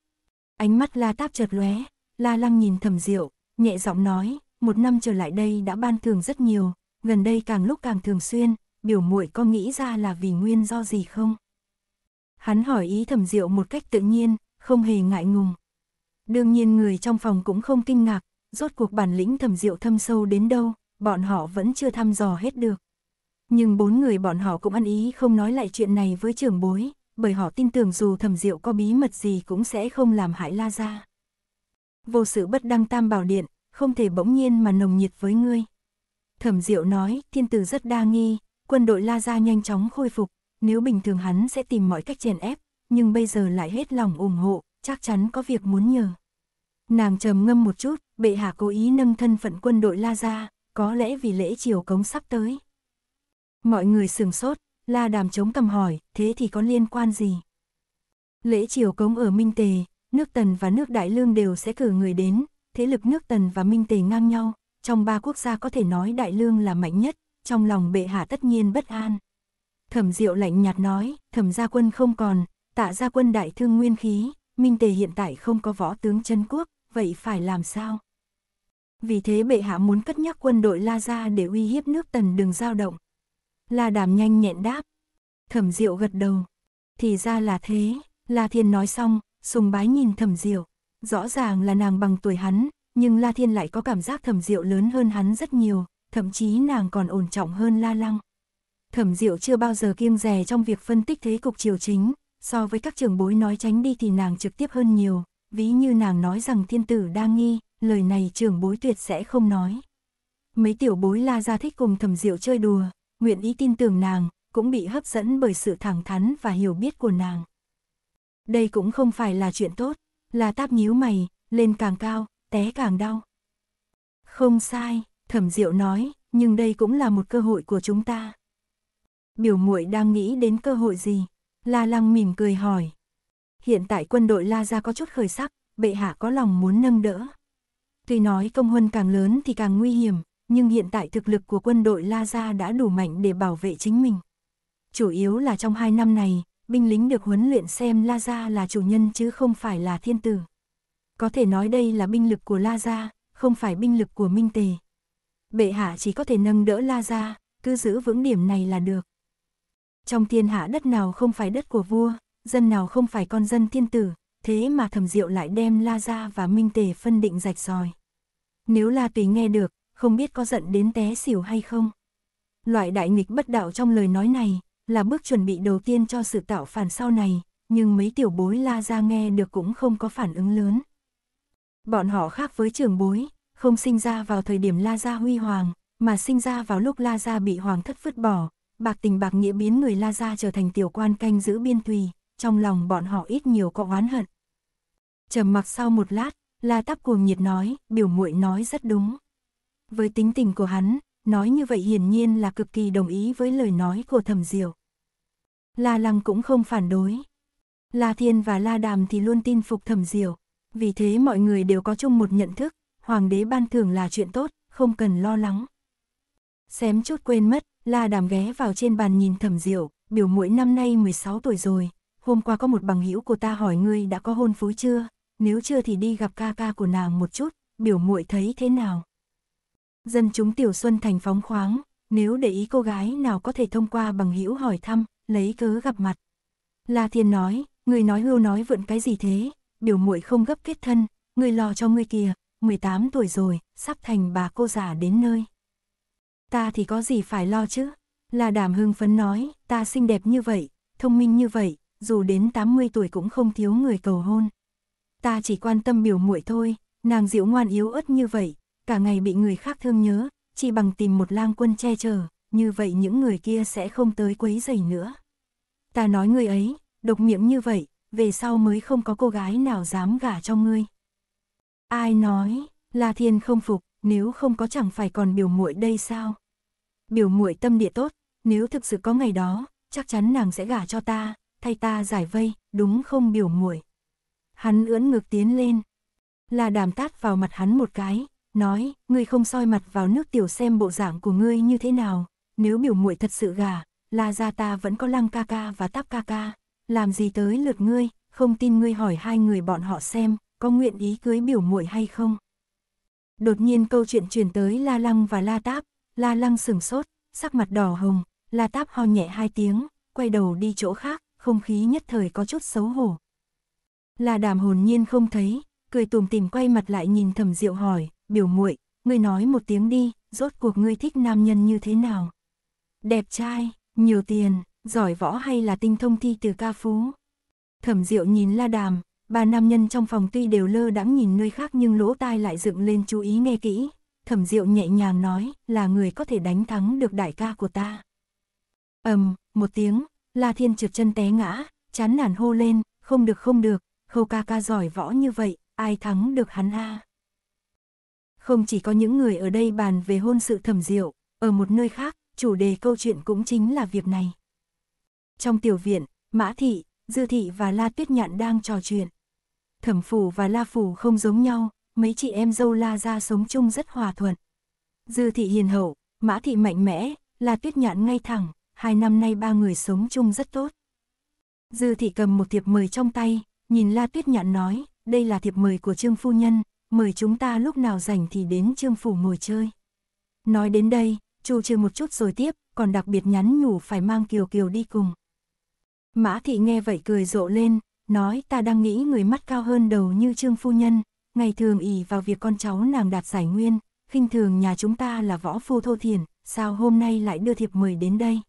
Ánh mắt la táp chợt lóe, la lăng nhìn thẩm diệu, nhẹ giọng nói, một năm trở lại đây đã ban thường rất nhiều, gần đây càng lúc càng thường xuyên, biểu muội có nghĩ ra là vì nguyên do gì không? Hắn hỏi ý thẩm diệu một cách tự nhiên, không hề ngại ngùng. Đương nhiên người trong phòng cũng không kinh ngạc, rốt cuộc bản lĩnh thẩm diệu thâm sâu đến đâu, bọn họ vẫn chưa thăm dò hết được. Nhưng bốn người bọn họ cũng ăn ý không nói lại chuyện này với trưởng bối, bởi họ tin tưởng dù thẩm diệu có bí mật gì cũng sẽ không làm hại La Gia. Vô sự bất đăng tam bảo điện, không thể bỗng nhiên mà nồng nhiệt với ngươi. Thẩm diệu nói, thiên tử rất đa nghi, quân đội La Gia nhanh chóng khôi phục, nếu bình thường hắn sẽ tìm mọi cách chèn ép, nhưng bây giờ lại hết lòng ủng hộ, chắc chắn có việc muốn nhờ. Nàng trầm ngâm một chút, bệ hạ cố ý nâng thân phận quân đội La Gia, có lẽ vì lễ triều cống sắp tới. Mọi người sừng sốt, La đàm chống cầm hỏi, thế thì có liên quan gì? Lễ triều cống ở Minh Tề, nước Tần và nước Đại Lương đều sẽ cử người đến, thế lực nước Tần và Minh Tề ngang nhau, trong ba quốc gia có thể nói Đại Lương là mạnh nhất, trong lòng bệ hạ tất nhiên bất an. Thẩm Diệu lạnh nhạt nói, Thẩm gia quân không còn, Tạ gia quân đại thương nguyên khí, Minh Tề hiện tại không có võ tướng chân quốc, vậy phải làm sao? Vì thế bệ hạ muốn cất nhắc quân đội La gia để uy hiếp nước Tần đừng dao động. La Đàm nhanh nhẹn đáp. Thẩm Diệu gật đầu. Thì ra là thế, La Thiên nói xong, sùng bái nhìn Thẩm Diệu. Rõ ràng là nàng bằng tuổi hắn, nhưng La Thiên lại có cảm giác Thẩm Diệu lớn hơn hắn rất nhiều, thậm chí nàng còn ổn trọng hơn La Lăng. Thẩm Diệu chưa bao giờ kiêng rè trong việc phân tích thế cục triều chính, so với các trưởng bối nói tránh đi thì nàng trực tiếp hơn nhiều, ví như nàng nói rằng thiên tử đang nghi, lời này trưởng bối tuyệt sẽ không nói. Mấy tiểu bối La ra thích cùng Thẩm Diệu chơi đùa, nguyện ý tin tưởng nàng, cũng bị hấp dẫn bởi sự thẳng thắn và hiểu biết của nàng. Đây cũng không phải là chuyện tốt, là táp nhíu mày, lên càng cao, té càng đau. Không sai, thẩm diệu nói, nhưng đây cũng là một cơ hội của chúng ta. Biểu muội đang nghĩ đến cơ hội gì? La lăng mỉm cười hỏi. Hiện tại quân đội La Gia có chút khởi sắc, bệ hạ có lòng muốn nâng đỡ. Tuy nói công huân càng lớn thì càng nguy hiểm, nhưng hiện tại thực lực của quân đội La Gia đã đủ mạnh để bảo vệ chính mình. Chủ yếu là trong hai năm này, binh lính được huấn luyện xem La Gia là chủ nhân chứ không phải là thiên tử. Có thể nói đây là binh lực của La Gia, không phải binh lực của Minh Tề. Bệ hạ chỉ có thể nâng đỡ La Gia, cứ giữ vững điểm này là được. Trong thiên hạ đất nào không phải đất của vua, dân nào không phải con dân thiên tử, thế mà thẩm diệu lại đem La Gia và Minh Tề phân định rạch ròi. Nếu La Tùy nghe được, không biết có giận đến té xỉu hay không. Loại đại nghịch bất đạo trong lời nói này, là bước chuẩn bị đầu tiên cho sự tạo phản sau này, nhưng mấy tiểu bối la ra nghe được cũng không có phản ứng lớn. Bọn họ khác với trường bối, không sinh ra vào thời điểm la gia huy hoàng, mà sinh ra vào lúc la gia bị hoàng thất vứt bỏ, bạc tình bạc nghĩa biến người la gia trở thành tiểu quan canh giữ biên tùy, trong lòng bọn họ ít nhiều có oán hận. Trầm mặc sau một lát, la tắp cuồng nhiệt nói, biểu muội nói rất đúng. Với tính tình của hắn, nói như vậy hiển nhiên là cực kỳ đồng ý với lời nói của thẩm diệu. La Lăng cũng không phản đối. La Thiên và La Đàm thì luôn tin phục thẩm diệu, vì thế mọi người đều có chung một nhận thức, hoàng đế ban thưởng là chuyện tốt, không cần lo lắng. Xém chút quên mất, La Đàm ghé vào trên bàn nhìn thẩm diệu, biểu mũi năm nay 16 tuổi rồi, hôm qua có một bằng hữu của ta hỏi ngươi đã có hôn phối chưa, nếu chưa thì đi gặp ca ca của nàng một chút, biểu muội thấy thế nào. Dân chúng Tiểu Xuân Thành phóng khoáng, nếu để ý cô gái nào có thể thông qua bằng hữu hỏi thăm, lấy cớ gặp mặt. La Thiên nói, người nói hưu nói vượn cái gì thế, biểu muội không gấp kết thân, người lo cho ngươi kìa, 18 tuổi rồi, sắp thành bà cô già đến nơi. Ta thì có gì phải lo chứ? Là đàm hưng phấn nói, ta xinh đẹp như vậy, thông minh như vậy, dù đến 80 tuổi cũng không thiếu người cầu hôn. Ta chỉ quan tâm biểu muội thôi, nàng dịu ngoan yếu ớt như vậy, cả ngày bị người khác thương nhớ, chỉ bằng tìm một lang quân che chở, như vậy những người kia sẽ không tới quấy rầy nữa. Ta nói người ấy, độc miệng như vậy, về sau mới không có cô gái nào dám gả cho ngươi. Ai nói, La Thiên không phục, nếu không có chẳng phải còn biểu muội đây sao? Biểu muội tâm địa tốt, nếu thực sự có ngày đó, chắc chắn nàng sẽ gả cho ta, thay ta giải vây, đúng không biểu muội? Hắn ưỡn ngược tiến lên, là đàm tát vào mặt hắn một cái, nói, ngươi không soi mặt vào nước tiểu xem bộ dạng của ngươi như thế nào, nếu biểu muội thật sự gà, La ra ta vẫn có lăng ca ca và táp ca ca, làm gì tới lượt ngươi, không tin ngươi hỏi hai người bọn họ xem, có nguyện ý cưới biểu muội hay không. Đột nhiên câu chuyện truyền tới La Lăng và La Táp, La Lăng sửng sốt, sắc mặt đỏ hồng, La Táp ho nhẹ hai tiếng, quay đầu đi chỗ khác, không khí nhất thời có chút xấu hổ. La Đàm hồn nhiên không thấy, cười tùm tìm quay mặt lại nhìn Thẩm Diệu hỏi, biểu muội, ngươi nói một tiếng đi, rốt cuộc ngươi thích nam nhân như thế nào? Đẹp trai, nhiều tiền, giỏi võ hay là tinh thông thi từ ca phú? Thẩm Diệu nhìn La Đàm, ba nam nhân trong phòng tuy đều lơ đãng nhìn nơi khác nhưng lỗ tai lại dựng lên chú ý nghe kỹ. Thẩm Diệu nhẹ nhàng nói, là người có thể đánh thắng được đại ca của ta. Ầm, um, một tiếng, La Thiên trượt chân té ngã, chán nản hô lên, không được không được, Khâu ca ca giỏi võ như vậy, ai thắng được hắn a? À? Không chỉ có những người ở đây bàn về hôn sự thẩm diệu, ở một nơi khác, chủ đề câu chuyện cũng chính là việc này. Trong tiểu viện, Mã Thị, Dư Thị và La Tuyết Nhạn đang trò chuyện. Thẩm Phủ và La Phủ không giống nhau, mấy chị em dâu La ra sống chung rất hòa thuận. Dư Thị hiền hậu, Mã Thị mạnh mẽ, La Tuyết Nhạn ngay thẳng, hai năm nay ba người sống chung rất tốt. Dư Thị cầm một thiệp mời trong tay, nhìn La Tuyết Nhạn nói, đây là thiệp mời của Trương Phu Nhân, mời chúng ta lúc nào rảnh thì đến Trương Phủ ngồi chơi. Nói đến đây, Chu trừ một chút rồi tiếp, còn đặc biệt nhắn nhủ phải mang Kiều Kiều đi cùng. Mã Thị nghe vậy cười rộ lên, nói ta đang nghĩ người mắt cao hơn đầu như Trương Phu Nhân, ngày thường ỉ vào việc con cháu nàng đạt giải nguyên, khinh thường nhà chúng ta là võ phu thô thiền, sao hôm nay lại đưa thiệp mời đến đây?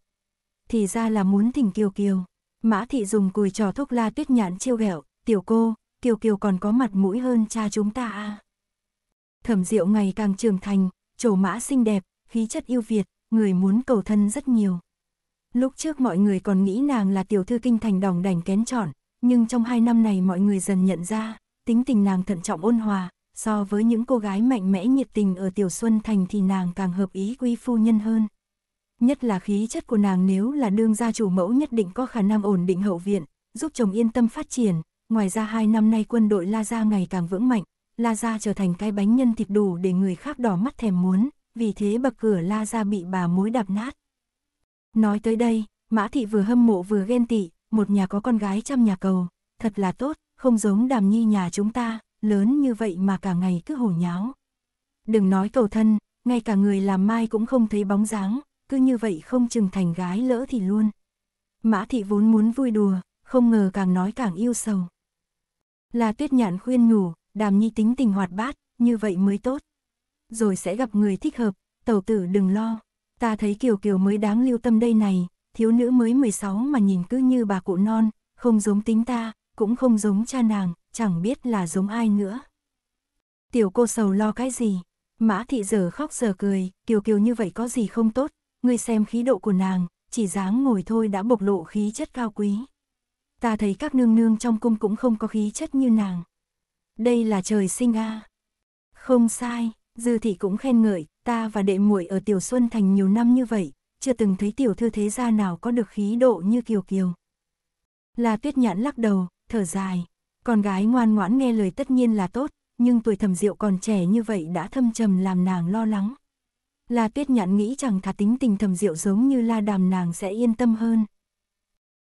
Thì ra là muốn thỉnh Kiều Kiều. Mã Thị dùng cùi trò thuốc la tuyết nhãn trêu ghẹo, tiểu cô, Kiều Kiều còn có mặt mũi hơn cha chúng ta à. Thẩm Diệu ngày càng trưởng thành, trổ mã xinh đẹp, khí chất yêu Việt, người muốn cầu thân rất nhiều. Lúc trước mọi người còn nghĩ nàng là tiểu thư kinh thành đỏng đành kén chọn, nhưng trong hai năm này mọi người dần nhận ra, tính tình nàng thận trọng ôn hòa, so với những cô gái mạnh mẽ nhiệt tình ở Tiểu Xuân Thành thì nàng càng hợp ý quy phu nhân hơn. Nhất là khí chất của nàng nếu là đương gia chủ mẫu nhất định có khả năng ổn định hậu viện, giúp chồng yên tâm phát triển, Ngoài ra hai năm nay quân đội La Gia ngày càng vững mạnh, La Gia trở thành cái bánh nhân thịt đủ để người khác đỏ mắt thèm muốn, vì thế bậc cửa La Gia bị bà mối đạp nát. Nói tới đây, Mã Thị vừa hâm mộ vừa ghen tị, một nhà có con gái trăm nhà cầu, thật là tốt, không giống đàm nhi nhà chúng ta, lớn như vậy mà cả ngày cứ hổ nháo. Đừng nói cầu thân, ngay cả người làm mai cũng không thấy bóng dáng, cứ như vậy không chừng thành gái lỡ thì luôn. Mã Thị vốn muốn vui đùa, không ngờ càng nói càng yêu sầu. Là tuyết nhạn khuyên nhủ, đàm nhi tính tình hoạt bát, như vậy mới tốt. Rồi sẽ gặp người thích hợp, tàu tử đừng lo. Ta thấy Kiều Kiều mới đáng lưu tâm đây này, thiếu nữ mới 16 mà nhìn cứ như bà cụ non, không giống tính ta, cũng không giống cha nàng, chẳng biết là giống ai nữa. Tiểu cô sầu lo cái gì? Mã thị giờ khóc giờ cười, Kiều Kiều như vậy có gì không tốt, ngươi xem khí độ của nàng, chỉ dáng ngồi thôi đã bộc lộ khí chất cao quý ta thấy các nương nương trong cung cũng không có khí chất như nàng. Đây là trời sinh a. Không sai, dư thị cũng khen ngợi, ta và đệ muội ở Tiểu Xuân Thành nhiều năm như vậy, chưa từng thấy tiểu thư thế gia nào có được khí độ như Kiều Kiều. la tuyết nhãn lắc đầu, thở dài, con gái ngoan ngoãn nghe lời tất nhiên là tốt, nhưng tuổi thầm diệu còn trẻ như vậy đã thâm trầm làm nàng lo lắng. la tuyết nhãn nghĩ chẳng thà tính tình thầm diệu giống như la đàm nàng sẽ yên tâm hơn.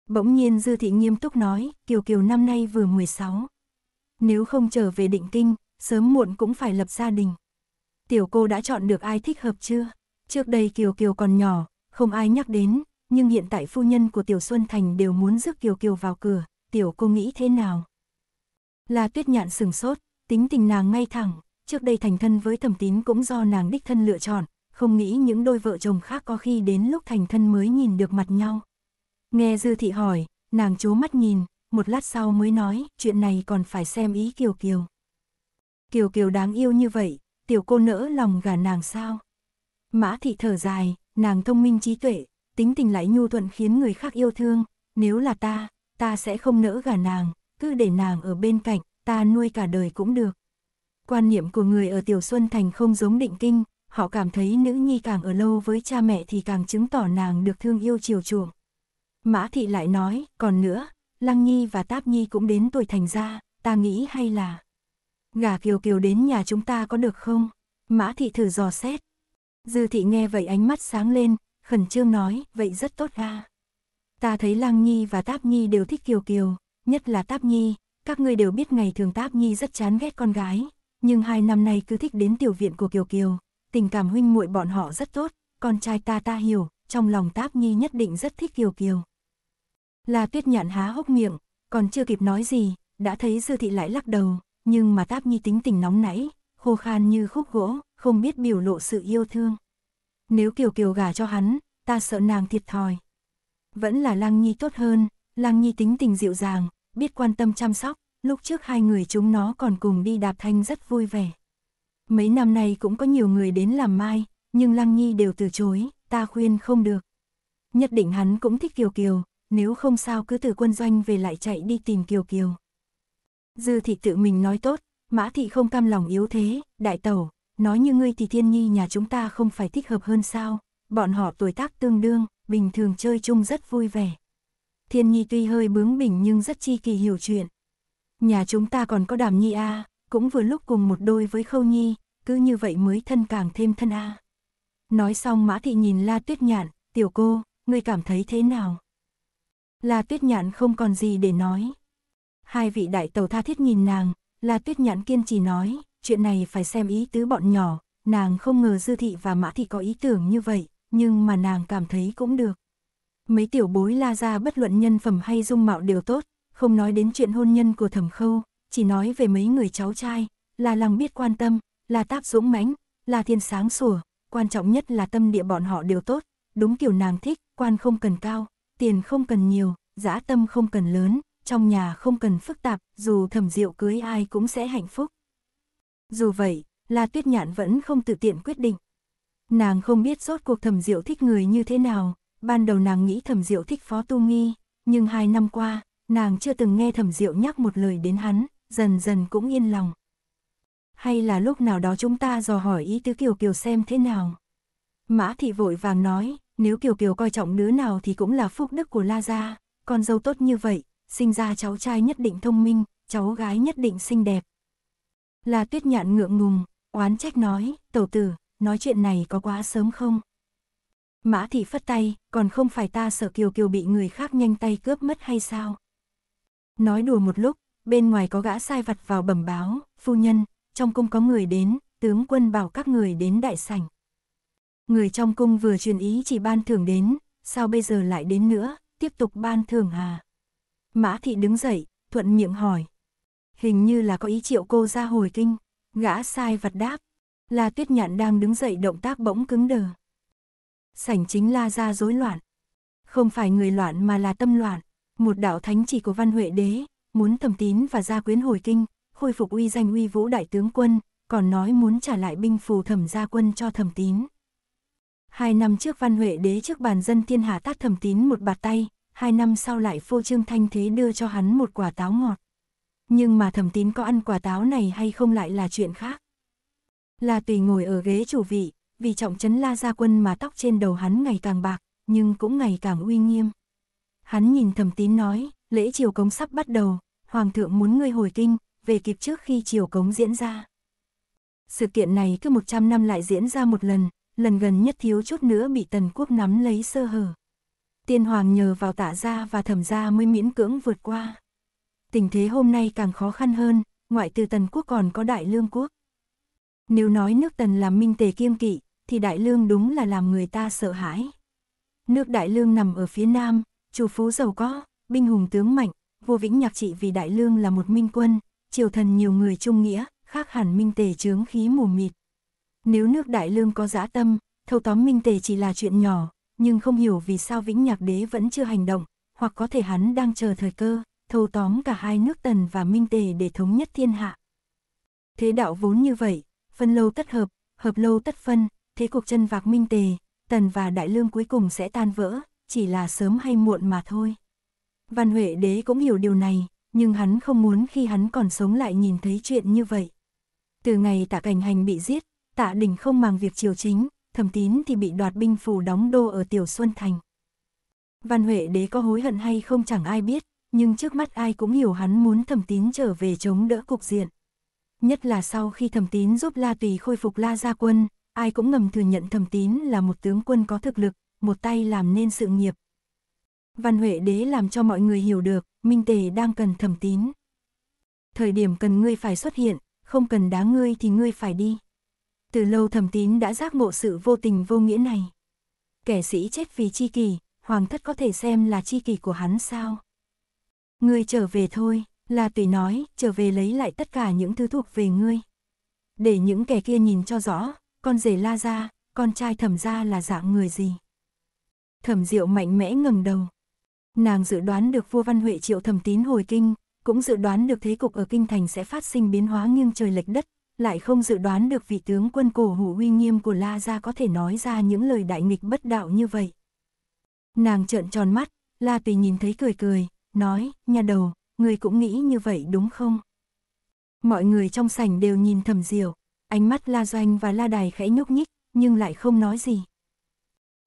Bỗng nhiên Dư Thị nghiêm túc nói, Kiều Kiều năm nay vừa 16. Nếu không trở về định kinh, sớm muộn cũng phải lập gia đình. Tiểu cô đã chọn được ai thích hợp chưa? Trước đây Kiều Kiều còn nhỏ, không ai nhắc đến, nhưng hiện tại phu nhân của Tiểu Xuân Thành đều muốn rước Kiều Kiều vào cửa, Tiểu cô nghĩ thế nào? Là tuyết nhạn sừng sốt, tính tình nàng ngay thẳng, trước đây thành thân với thẩm tín cũng do nàng đích thân lựa chọn, không nghĩ những đôi vợ chồng khác có khi đến lúc thành thân mới nhìn được mặt nhau. Nghe Dư Thị hỏi, nàng chố mắt nhìn, một lát sau mới nói, chuyện này còn phải xem ý Kiều Kiều. Kiều Kiều đáng yêu như vậy, tiểu cô nỡ lòng gả nàng sao? Mã Thị thở dài, nàng thông minh trí tuệ, tính tình lại nhu thuận khiến người khác yêu thương, nếu là ta, ta sẽ không nỡ gả nàng, cứ để nàng ở bên cạnh, ta nuôi cả đời cũng được. Quan niệm của người ở Tiểu Xuân Thành không giống định kinh, họ cảm thấy nữ nhi càng ở lâu với cha mẹ thì càng chứng tỏ nàng được thương yêu chiều chuộng. Mã thị lại nói, còn nữa, Lăng Nhi và Táp Nhi cũng đến tuổi thành gia, ta nghĩ hay là... Gà Kiều Kiều đến nhà chúng ta có được không? Mã thị thử dò xét. Dư thị nghe vậy ánh mắt sáng lên, khẩn trương nói, vậy rất tốt à. Ta thấy Lăng Nhi và Táp Nhi đều thích Kiều Kiều, nhất là Táp Nhi, các ngươi đều biết ngày thường Táp Nhi rất chán ghét con gái, nhưng hai năm nay cứ thích đến tiểu viện của Kiều Kiều, tình cảm huynh muội bọn họ rất tốt, con trai ta ta hiểu, trong lòng Táp Nhi nhất định rất thích Kiều Kiều. La Tuyết Nhạn há hốc miệng, còn chưa kịp nói gì, đã thấy Dư Thị lại lắc đầu, nhưng mà Táp Nhi tính tình nóng nảy, khô khan như khúc gỗ, không biết biểu lộ sự yêu thương. Nếu Kiều Kiều gả cho hắn, ta sợ nàng thiệt thòi. Vẫn là Lăng Nhi tốt hơn, Lăng Nhi tính tình dịu dàng, biết quan tâm chăm sóc, lúc trước hai người chúng nó còn cùng đi đạp thanh rất vui vẻ. Mấy năm nay cũng có nhiều người đến làm mai, nhưng Lăng Nhi đều từ chối, ta khuyên không được. Nhất định hắn cũng thích Kiều Kiều, nếu không sao cứ từ quân doanh về lại chạy đi tìm Kiều Kiều. Dư thị tự mình nói tốt, mã thị không cam lòng yếu thế, đại tẩu, nói như ngươi thì thiên nhi nhà chúng ta không phải thích hợp hơn sao, bọn họ tuổi tác tương đương, bình thường chơi chung rất vui vẻ. Thiên nhi tuy hơi bướng bỉnh nhưng rất chi kỳ hiểu chuyện. Nhà chúng ta còn có đàm nhi a cũng vừa lúc cùng một đôi với khâu nhi, cứ như vậy mới thân càng thêm thân a Nói xong Mã Thị nhìn La Tuyết Nhạn, tiểu cô, ngươi cảm thấy thế nào? La Tuyết Nhạn không còn gì để nói. Hai vị đại tàu tha thiết nhìn nàng, La Tuyết nhạn kiên trì nói, chuyện này phải xem ý tứ bọn nhỏ, nàng không ngờ Dư Thị và Mã Thị có ý tưởng như vậy, nhưng mà nàng cảm thấy cũng được. Mấy tiểu bối la ra bất luận nhân phẩm hay dung mạo đều tốt, không nói đến chuyện hôn nhân của thẩm khâu, chỉ nói về mấy người cháu trai, là lòng biết quan tâm, là táp dũng mãnh, là thiên sáng sủa, quan trọng nhất là tâm địa bọn họ đều tốt, đúng kiểu nàng thích, quan không cần cao, tiền không cần nhiều, dã tâm không cần lớn, trong nhà không cần phức tạp, dù thẩm diệu cưới ai cũng sẽ hạnh phúc. Dù vậy, La Tuyết Nhạn vẫn không tự tiện quyết định. Nàng không biết rốt cuộc thẩm diệu thích người như thế nào, ban đầu nàng nghĩ thẩm diệu thích Phó Tu Nghi, nhưng hai năm qua, nàng chưa từng nghe thẩm diệu nhắc một lời đến hắn, dần dần cũng yên lòng hay là lúc nào đó chúng ta dò hỏi ý tứ Kiều Kiều xem thế nào. Mã thị vội vàng nói, nếu Kiều Kiều coi trọng đứa nào thì cũng là phúc đức của La Gia, con dâu tốt như vậy, sinh ra cháu trai nhất định thông minh, cháu gái nhất định xinh đẹp. La tuyết nhạn ngượng ngùng, oán trách nói, tẩu tử, nói chuyện này có quá sớm không? Mã thị phất tay, còn không phải ta sợ Kiều Kiều bị người khác nhanh tay cướp mất hay sao? Nói đùa một lúc, bên ngoài có gã sai vặt vào bẩm báo, phu nhân, trong cung có người đến, tướng quân bảo các người đến đại sảnh. Người trong cung vừa truyền ý chỉ ban thưởng đến, sao bây giờ lại đến nữa, tiếp tục ban thưởng à? Mã thị đứng dậy, thuận miệng hỏi. Hình như là có ý triệu cô ra hồi kinh, gã sai vật đáp. La tuyết nhạn đang đứng dậy động tác bỗng cứng đờ. Sảnh chính la ra rối loạn. Không phải người loạn mà là tâm loạn. Một đạo thánh chỉ của văn huệ đế, muốn thẩm tín và gia quyến hồi kinh, khôi phục uy danh uy vũ đại tướng quân, còn nói muốn trả lại binh phù thẩm gia quân cho thẩm tín. Hai năm trước văn huệ đế trước bàn dân thiên hạ tát thẩm tín một bạt tay, hai năm sau lại phô trương thanh thế đưa cho hắn một quả táo ngọt. Nhưng mà thẩm tín có ăn quả táo này hay không lại là chuyện khác. Là tùy ngồi ở ghế chủ vị, vì trọng trấn la gia quân mà tóc trên đầu hắn ngày càng bạc, nhưng cũng ngày càng uy nghiêm. Hắn nhìn thẩm tín nói, lễ triều cống sắp bắt đầu, hoàng thượng muốn ngươi hồi kinh, về kịp trước khi chiều cống diễn ra. Sự kiện này cứ 100 năm lại diễn ra một lần, lần gần nhất thiếu chút nữa bị Tần Quốc nắm lấy sơ hở. Tiên Hoàng nhờ vào tạ gia và thẩm gia mới miễn cưỡng vượt qua. Tình thế hôm nay càng khó khăn hơn, ngoại từ Tần Quốc còn có Đại Lương Quốc. Nếu nói nước Tần làm minh tề kiêm kỵ, thì Đại Lương đúng là làm người ta sợ hãi. Nước Đại Lương nằm ở phía nam, chủ phú giàu có, binh hùng tướng mạnh, vua Vĩnh Nhạc trị vì Đại Lương là một minh quân, triều thần nhiều người trung nghĩa, khác hẳn minh tề chướng khí mù mịt. Nếu nước đại lương có dã tâm, thâu tóm minh tề chỉ là chuyện nhỏ, nhưng không hiểu vì sao vĩnh nhạc đế vẫn chưa hành động, hoặc có thể hắn đang chờ thời cơ, thâu tóm cả hai nước tần và minh tề để thống nhất thiên hạ. Thế đạo vốn như vậy, phân lâu tất hợp, hợp lâu tất phân, thế cuộc chân vạc minh tề, tần và đại lương cuối cùng sẽ tan vỡ, chỉ là sớm hay muộn mà thôi. Văn Huệ đế cũng hiểu điều này, nhưng hắn không muốn khi hắn còn sống lại nhìn thấy chuyện như vậy. Từ ngày tạ cảnh hành bị giết, tạ đình không mang việc triều chính, thẩm tín thì bị đoạt binh phù đóng đô ở Tiểu Xuân Thành. Văn Huệ đế có hối hận hay không chẳng ai biết, nhưng trước mắt ai cũng hiểu hắn muốn thẩm tín trở về chống đỡ cục diện. Nhất là sau khi thẩm tín giúp La Tùy khôi phục La Gia Quân, ai cũng ngầm thừa nhận thẩm tín là một tướng quân có thực lực, một tay làm nên sự nghiệp, Văn Huệ Đế làm cho mọi người hiểu được, Minh Tề đang cần thẩm tín. Thời điểm cần ngươi phải xuất hiện, không cần đá ngươi thì ngươi phải đi. Từ lâu thẩm tín đã giác ngộ sự vô tình vô nghĩa này. Kẻ sĩ chết vì chi kỳ, hoàng thất có thể xem là chi kỳ của hắn sao? Ngươi trở về thôi, là tùy nói, trở về lấy lại tất cả những thứ thuộc về ngươi. Để những kẻ kia nhìn cho rõ, con rể la ra, con trai thẩm ra là dạng người gì. Thẩm diệu mạnh mẽ ngẩng đầu. Nàng dự đoán được vua Văn Huệ triệu thẩm tín hồi kinh, cũng dự đoán được thế cục ở kinh thành sẽ phát sinh biến hóa nghiêng trời lệch đất, lại không dự đoán được vị tướng quân cổ hủ uy nghiêm của La Gia có thể nói ra những lời đại nghịch bất đạo như vậy. Nàng trợn tròn mắt, La Tùy nhìn thấy cười cười, nói, nhà đầu, người cũng nghĩ như vậy đúng không? Mọi người trong sảnh đều nhìn thầm diệu, ánh mắt La Doanh và La Đài khẽ nhúc nhích, nhưng lại không nói gì.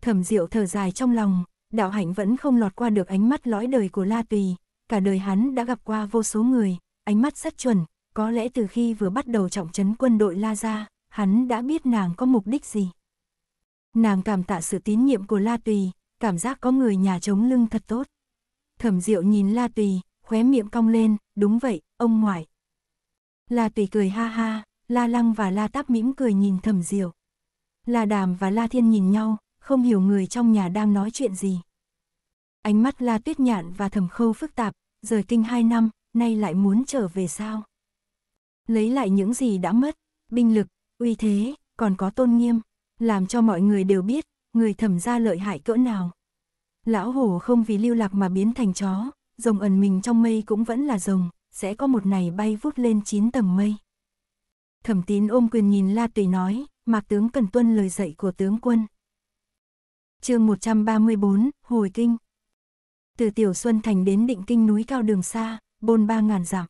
Thẩm diệu thở dài trong lòng, đạo hạnh vẫn không lọt qua được ánh mắt lõi đời của La Tùy, cả đời hắn đã gặp qua vô số người, ánh mắt rất chuẩn, có lẽ từ khi vừa bắt đầu trọng trấn quân đội La Gia, hắn đã biết nàng có mục đích gì. Nàng cảm tạ sự tín nhiệm của La Tùy, cảm giác có người nhà chống lưng thật tốt. Thẩm Diệu nhìn La Tùy, khóe miệng cong lên, đúng vậy, ông ngoại. La Tùy cười ha ha, La Lăng và La Táp mỉm cười nhìn Thẩm Diệu. La Đàm và La Thiên nhìn nhau, không hiểu người trong nhà đang nói chuyện gì. Ánh mắt La Tuyết Nhạn và Thẩm Khâu phức tạp, rời kinh hai năm, nay lại muốn trở về sao? Lấy lại những gì đã mất, binh lực, uy thế, còn có tôn nghiêm, làm cho mọi người đều biết, người thẩm gia lợi hại cỡ nào. Lão hổ không vì lưu lạc mà biến thành chó, rồng ẩn mình trong mây cũng vẫn là rồng, sẽ có một ngày bay vút lên chín tầng mây. Thẩm tín ôm quyền nhìn La Tùy nói, mạc tướng cần tuân lời dạy của tướng quân, chương 134, Hồi Kinh. Từ Tiểu Xuân Thành đến định kinh núi cao đường xa, bôn ba ngàn dặm.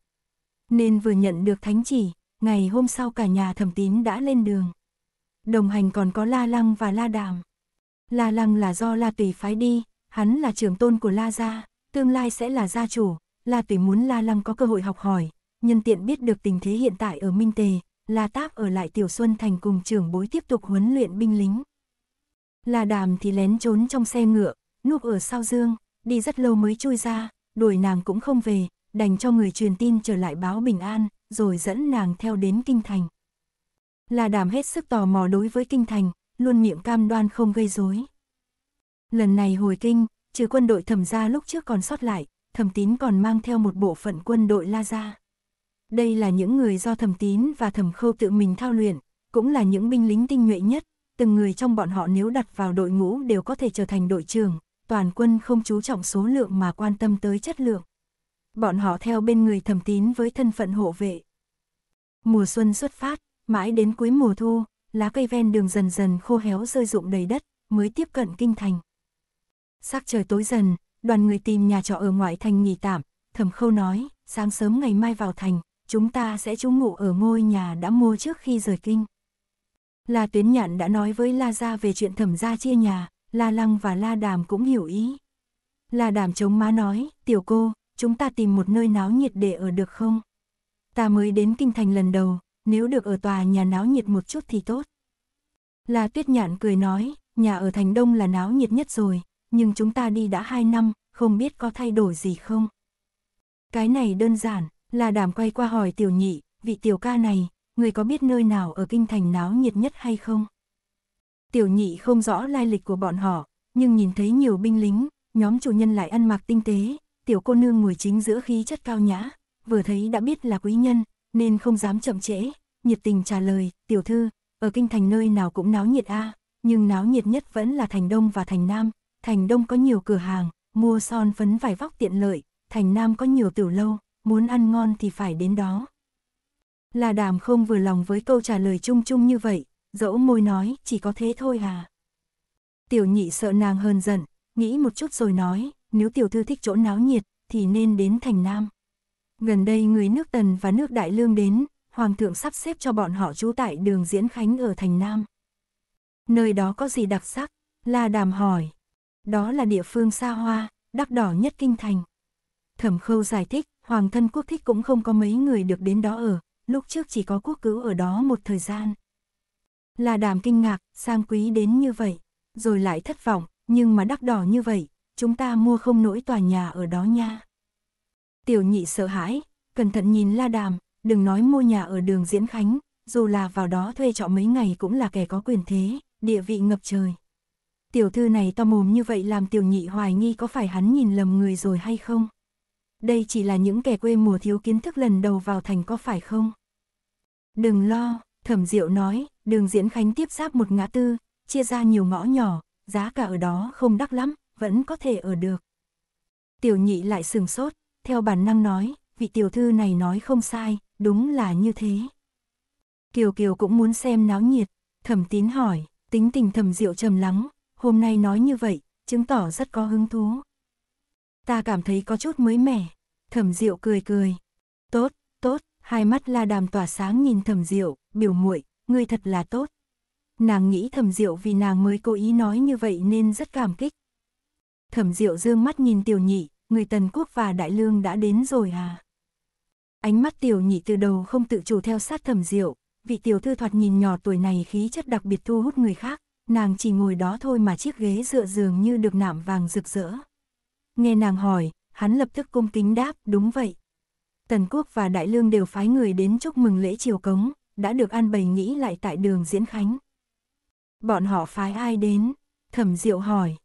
Nên vừa nhận được thánh chỉ, ngày hôm sau cả nhà thẩm tín đã lên đường. Đồng hành còn có La Lăng và La Đàm. La Lăng là do La Tùy phái đi, hắn là trưởng tôn của La Gia, tương lai sẽ là gia chủ. La Tùy muốn La Lăng có cơ hội học hỏi, nhân tiện biết được tình thế hiện tại ở Minh Tề, La Táp ở lại Tiểu Xuân Thành cùng trưởng bối tiếp tục huấn luyện binh lính. Là đàm thì lén trốn trong xe ngựa, núp ở sau dương, đi rất lâu mới chui ra, đuổi nàng cũng không về, đành cho người truyền tin trở lại báo bình an, rồi dẫn nàng theo đến kinh thành. Là đàm hết sức tò mò đối với kinh thành, luôn miệng cam đoan không gây rối. Lần này hồi kinh, trừ quân đội thẩm gia lúc trước còn sót lại, thẩm tín còn mang theo một bộ phận quân đội la gia. Đây là những người do thẩm tín và thẩm khâu tự mình thao luyện, cũng là những binh lính tinh nhuệ nhất, từng người trong bọn họ nếu đặt vào đội ngũ đều có thể trở thành đội trưởng, toàn quân không chú trọng số lượng mà quan tâm tới chất lượng. Bọn họ theo bên người thẩm tín với thân phận hộ vệ. Mùa xuân xuất phát, mãi đến cuối mùa thu, lá cây ven đường dần dần khô héo rơi rụng đầy đất, mới tiếp cận kinh thành. Sắc trời tối dần, đoàn người tìm nhà trọ ở ngoại thành nghỉ tạm, thẩm khâu nói, sáng sớm ngày mai vào thành, chúng ta sẽ trú ngụ ở ngôi nhà đã mua trước khi rời kinh. La Tuyến Nhạn đã nói với La Gia về chuyện thẩm gia chia nhà, La Lăng và La Đàm cũng hiểu ý. La Đàm chống má nói, tiểu cô, chúng ta tìm một nơi náo nhiệt để ở được không? Ta mới đến kinh thành lần đầu, nếu được ở tòa nhà náo nhiệt một chút thì tốt. La Tuyết Nhạn cười nói, nhà ở thành đông là náo nhiệt nhất rồi, nhưng chúng ta đi đã hai năm, không biết có thay đổi gì không? Cái này đơn giản, La đàm quay qua hỏi tiểu nhị, vị tiểu ca này, người có biết nơi nào ở kinh thành náo nhiệt nhất hay không? Tiểu nhị không rõ lai lịch của bọn họ, nhưng nhìn thấy nhiều binh lính, nhóm chủ nhân lại ăn mặc tinh tế, tiểu cô nương ngồi chính giữa khí chất cao nhã, vừa thấy đã biết là quý nhân, nên không dám chậm trễ, nhiệt tình trả lời, tiểu thư, ở kinh thành nơi nào cũng náo nhiệt a, nhưng náo nhiệt nhất vẫn là thành đông và thành nam, thành đông có nhiều cửa hàng, mua son phấn vải vóc tiện lợi, thành nam có nhiều tiểu lâu, muốn ăn ngon thì phải đến đó. Là đàm không vừa lòng với câu trả lời chung chung như vậy, dẫu môi nói, chỉ có thế thôi à. Tiểu nhị sợ nàng hơn giận, nghĩ một chút rồi nói, nếu tiểu thư thích chỗ náo nhiệt, thì nên đến thành Nam. Gần đây người nước Tần và nước Đại Lương đến, Hoàng thượng sắp xếp cho bọn họ trú tại đường Diễn Khánh ở thành Nam. Nơi đó có gì đặc sắc? La đàm hỏi. Đó là địa phương xa hoa, đắt đỏ nhất kinh thành. Thẩm khâu giải thích, Hoàng thân quốc thích cũng không có mấy người được đến đó ở, lúc trước chỉ có quốc cứu ở đó một thời gian. Là đàm kinh ngạc, sang quý đến như vậy, rồi lại thất vọng, nhưng mà đắc đỏ như vậy, chúng ta mua không nổi tòa nhà ở đó nha. Tiểu nhị sợ hãi, cẩn thận nhìn la đàm, đừng nói mua nhà ở đường Diễn Khánh, dù là vào đó thuê trọ mấy ngày cũng là kẻ có quyền thế, địa vị ngập trời. Tiểu thư này to mồm như vậy làm tiểu nhị hoài nghi có phải hắn nhìn lầm người rồi hay không? đây chỉ là những kẻ quê mùa thiếu kiến thức lần đầu vào thành có phải không? Đừng lo, thẩm diệu nói, đường diễn khánh tiếp giáp một ngã tư, chia ra nhiều ngõ nhỏ, giá cả ở đó không đắt lắm, vẫn có thể ở được. Tiểu nhị lại sừng sốt, theo bản năng nói, vị tiểu thư này nói không sai, đúng là như thế. Kiều Kiều cũng muốn xem náo nhiệt, thẩm tín hỏi, tính tình thẩm diệu trầm lắng, hôm nay nói như vậy, chứng tỏ rất có hứng thú. Ta cảm thấy có chút mới mẻ. Thẩm Diệu cười cười. Tốt, tốt, hai mắt La Đàm tỏa sáng nhìn Thẩm Diệu, biểu muội, ngươi thật là tốt. Nàng nghĩ Thẩm Diệu vì nàng mới cố ý nói như vậy nên rất cảm kích. Thẩm Diệu dương mắt nhìn Tiểu Nhị, người Tần Quốc và Đại Lương đã đến rồi à? Ánh mắt Tiểu Nhị từ đầu không tự chủ theo sát Thẩm Diệu, vị tiểu thư thoạt nhìn nhỏ tuổi này khí chất đặc biệt thu hút người khác, nàng chỉ ngồi đó thôi mà chiếc ghế dựa giường như được nạm vàng rực rỡ. Nghe nàng hỏi, hắn lập tức cung kính đáp, đúng vậy. Tần Quốc và Đại Lương đều phái người đến chúc mừng lễ triều cống, đã được an bày nghĩ lại tại đường Diễn Khánh. Bọn họ phái ai đến? Thẩm Diệu hỏi.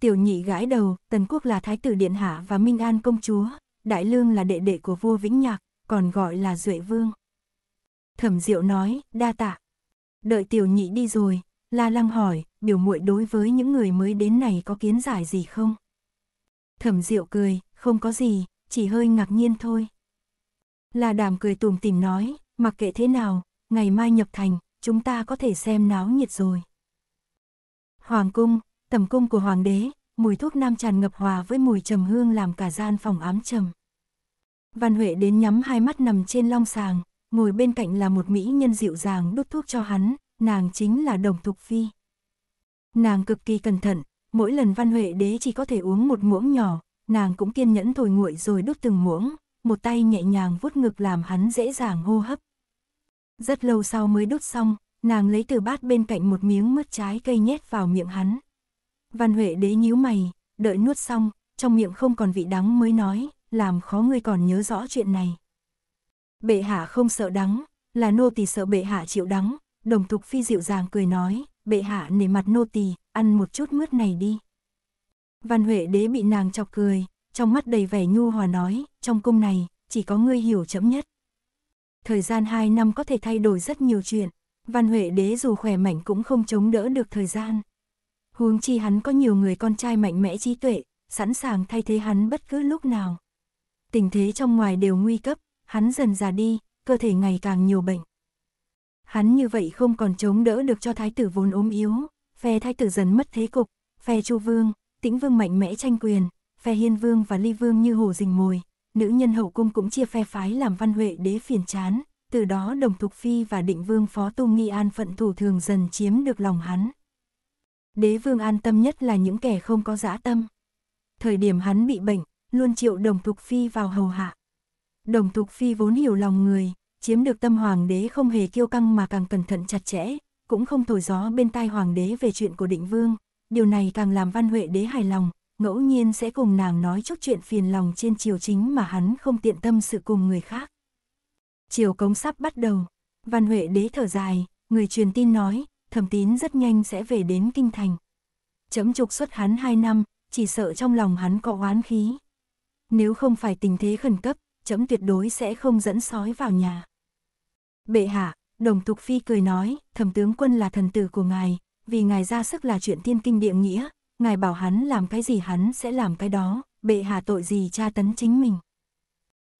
Tiểu nhị gãi đầu, Tần Quốc là Thái tử Điện Hạ và Minh An Công Chúa, Đại Lương là đệ đệ của vua Vĩnh Nhạc, còn gọi là Duệ Vương. Thẩm Diệu nói, đa tạ. Đợi tiểu nhị đi rồi, La Lăng hỏi, biểu muội đối với những người mới đến này có kiến giải gì không? Thẩm Diệu cười, không có gì, chỉ hơi ngạc nhiên thôi. Là đàm cười tùm tìm nói, mặc kệ thế nào, ngày mai nhập thành, chúng ta có thể xem náo nhiệt rồi. Hoàng cung, tầm cung của hoàng đế, mùi thuốc nam tràn ngập hòa với mùi trầm hương làm cả gian phòng ám trầm. Văn Huệ đến nhắm hai mắt nằm trên long sàng, ngồi bên cạnh là một mỹ nhân dịu dàng đút thuốc cho hắn, nàng chính là Đồng Thục Phi. Nàng cực kỳ cẩn thận, mỗi lần văn huệ đế chỉ có thể uống một muỗng nhỏ, nàng cũng kiên nhẫn thổi nguội rồi đút từng muỗng, một tay nhẹ nhàng vuốt ngực làm hắn dễ dàng hô hấp. Rất lâu sau mới đút xong, nàng lấy từ bát bên cạnh một miếng mứt trái cây nhét vào miệng hắn. Văn Huệ đế nhíu mày, đợi nuốt xong, trong miệng không còn vị đắng mới nói, làm khó ngươi còn nhớ rõ chuyện này. Bệ hạ không sợ đắng, là nô tỳ sợ bệ hạ chịu đắng, đồng thục phi dịu dàng cười nói, bệ hạ nể mặt nô tỳ, ăn một chút mướt này đi. Văn Huệ đế bị nàng chọc cười, trong mắt đầy vẻ nhu hòa nói, trong cung này, chỉ có ngươi hiểu chấm nhất. Thời gian hai năm có thể thay đổi rất nhiều chuyện, Văn Huệ đế dù khỏe mạnh cũng không chống đỡ được thời gian. Huống chi hắn có nhiều người con trai mạnh mẽ trí tuệ, sẵn sàng thay thế hắn bất cứ lúc nào. Tình thế trong ngoài đều nguy cấp, hắn dần già đi, cơ thể ngày càng nhiều bệnh hắn như vậy không còn chống đỡ được cho thái tử vốn ốm yếu, phe thái tử dần mất thế cục, phe Chu Vương, Tĩnh Vương mạnh mẽ tranh quyền, phe Hiên Vương và Ly Vương như hổ rình mồi, nữ nhân hậu cung cũng chia phe phái làm văn huệ đế phiền chán, từ đó Đồng Thục Phi và Định Vương Phó Tu Nghi An phận thủ thường dần chiếm được lòng hắn. Đế vương an tâm nhất là những kẻ không có dã tâm. Thời điểm hắn bị bệnh, luôn chịu Đồng Thục Phi vào hầu hạ. Đồng Thục Phi vốn hiểu lòng người, chiếm được tâm hoàng đế không hề kiêu căng mà càng cẩn thận chặt chẽ, cũng không thổi gió bên tai hoàng đế về chuyện của định vương, điều này càng làm văn huệ đế hài lòng, ngẫu nhiên sẽ cùng nàng nói chút chuyện phiền lòng trên triều chính mà hắn không tiện tâm sự cùng người khác. Triều cống sắp bắt đầu, văn huệ đế thở dài, người truyền tin nói, thẩm tín rất nhanh sẽ về đến kinh thành. Chấm trục xuất hắn 2 năm, chỉ sợ trong lòng hắn có oán khí. Nếu không phải tình thế khẩn cấp, chấm tuyệt đối sẽ không dẫn sói vào nhà. Bệ hạ, đồng thục phi cười nói, thẩm tướng quân là thần tử của ngài, vì ngài ra sức là chuyện tiên kinh địa nghĩa, ngài bảo hắn làm cái gì hắn sẽ làm cái đó, bệ hạ tội gì tra tấn chính mình.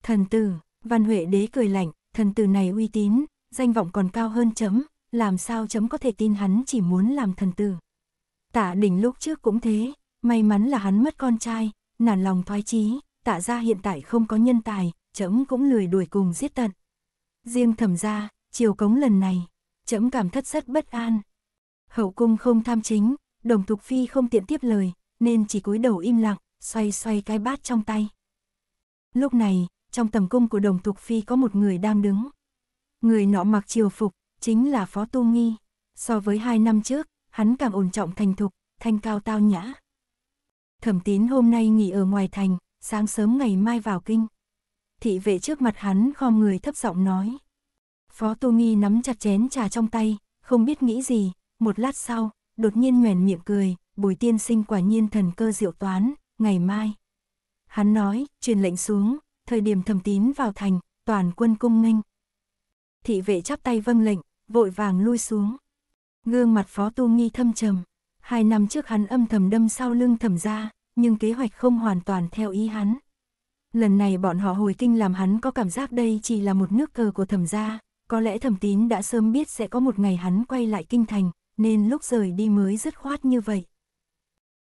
Thần tử, văn huệ đế cười lạnh, thần tử này uy tín, danh vọng còn cao hơn chấm, làm sao chấm có thể tin hắn chỉ muốn làm thần tử. Tạ đỉnh lúc trước cũng thế, may mắn là hắn mất con trai, nản lòng thoái chí, tạ ra hiện tại không có nhân tài, chấm cũng lười đuổi cùng giết tận. Riêng thẩm gia chiều cống lần này, trẫm cảm thất rất bất an. Hậu cung không tham chính, đồng thục phi không tiện tiếp lời, nên chỉ cúi đầu im lặng, xoay xoay cái bát trong tay. Lúc này, trong tầm cung của đồng thục phi có một người đang đứng. Người nọ mặc triều phục, chính là Phó Tu Nghi. So với hai năm trước, hắn càng ổn trọng thành thục, thanh cao tao nhã. Thẩm tín hôm nay nghỉ ở ngoài thành, sáng sớm ngày mai vào kinh thị vệ trước mặt hắn khom người thấp giọng nói. Phó Tu Nghi nắm chặt chén trà trong tay, không biết nghĩ gì, một lát sau, đột nhiên nhoèn miệng cười, bùi tiên sinh quả nhiên thần cơ diệu toán, ngày mai. Hắn nói, truyền lệnh xuống, thời điểm thầm tín vào thành, toàn quân cung nghênh. Thị vệ chắp tay vâng lệnh, vội vàng lui xuống. Gương mặt phó tu nghi thâm trầm, hai năm trước hắn âm thầm đâm sau lưng thầm ra, nhưng kế hoạch không hoàn toàn theo ý hắn. Lần này bọn họ hồi kinh làm hắn có cảm giác đây chỉ là một nước cờ của thẩm gia, có lẽ thẩm tín đã sớm biết sẽ có một ngày hắn quay lại kinh thành, nên lúc rời đi mới dứt khoát như vậy.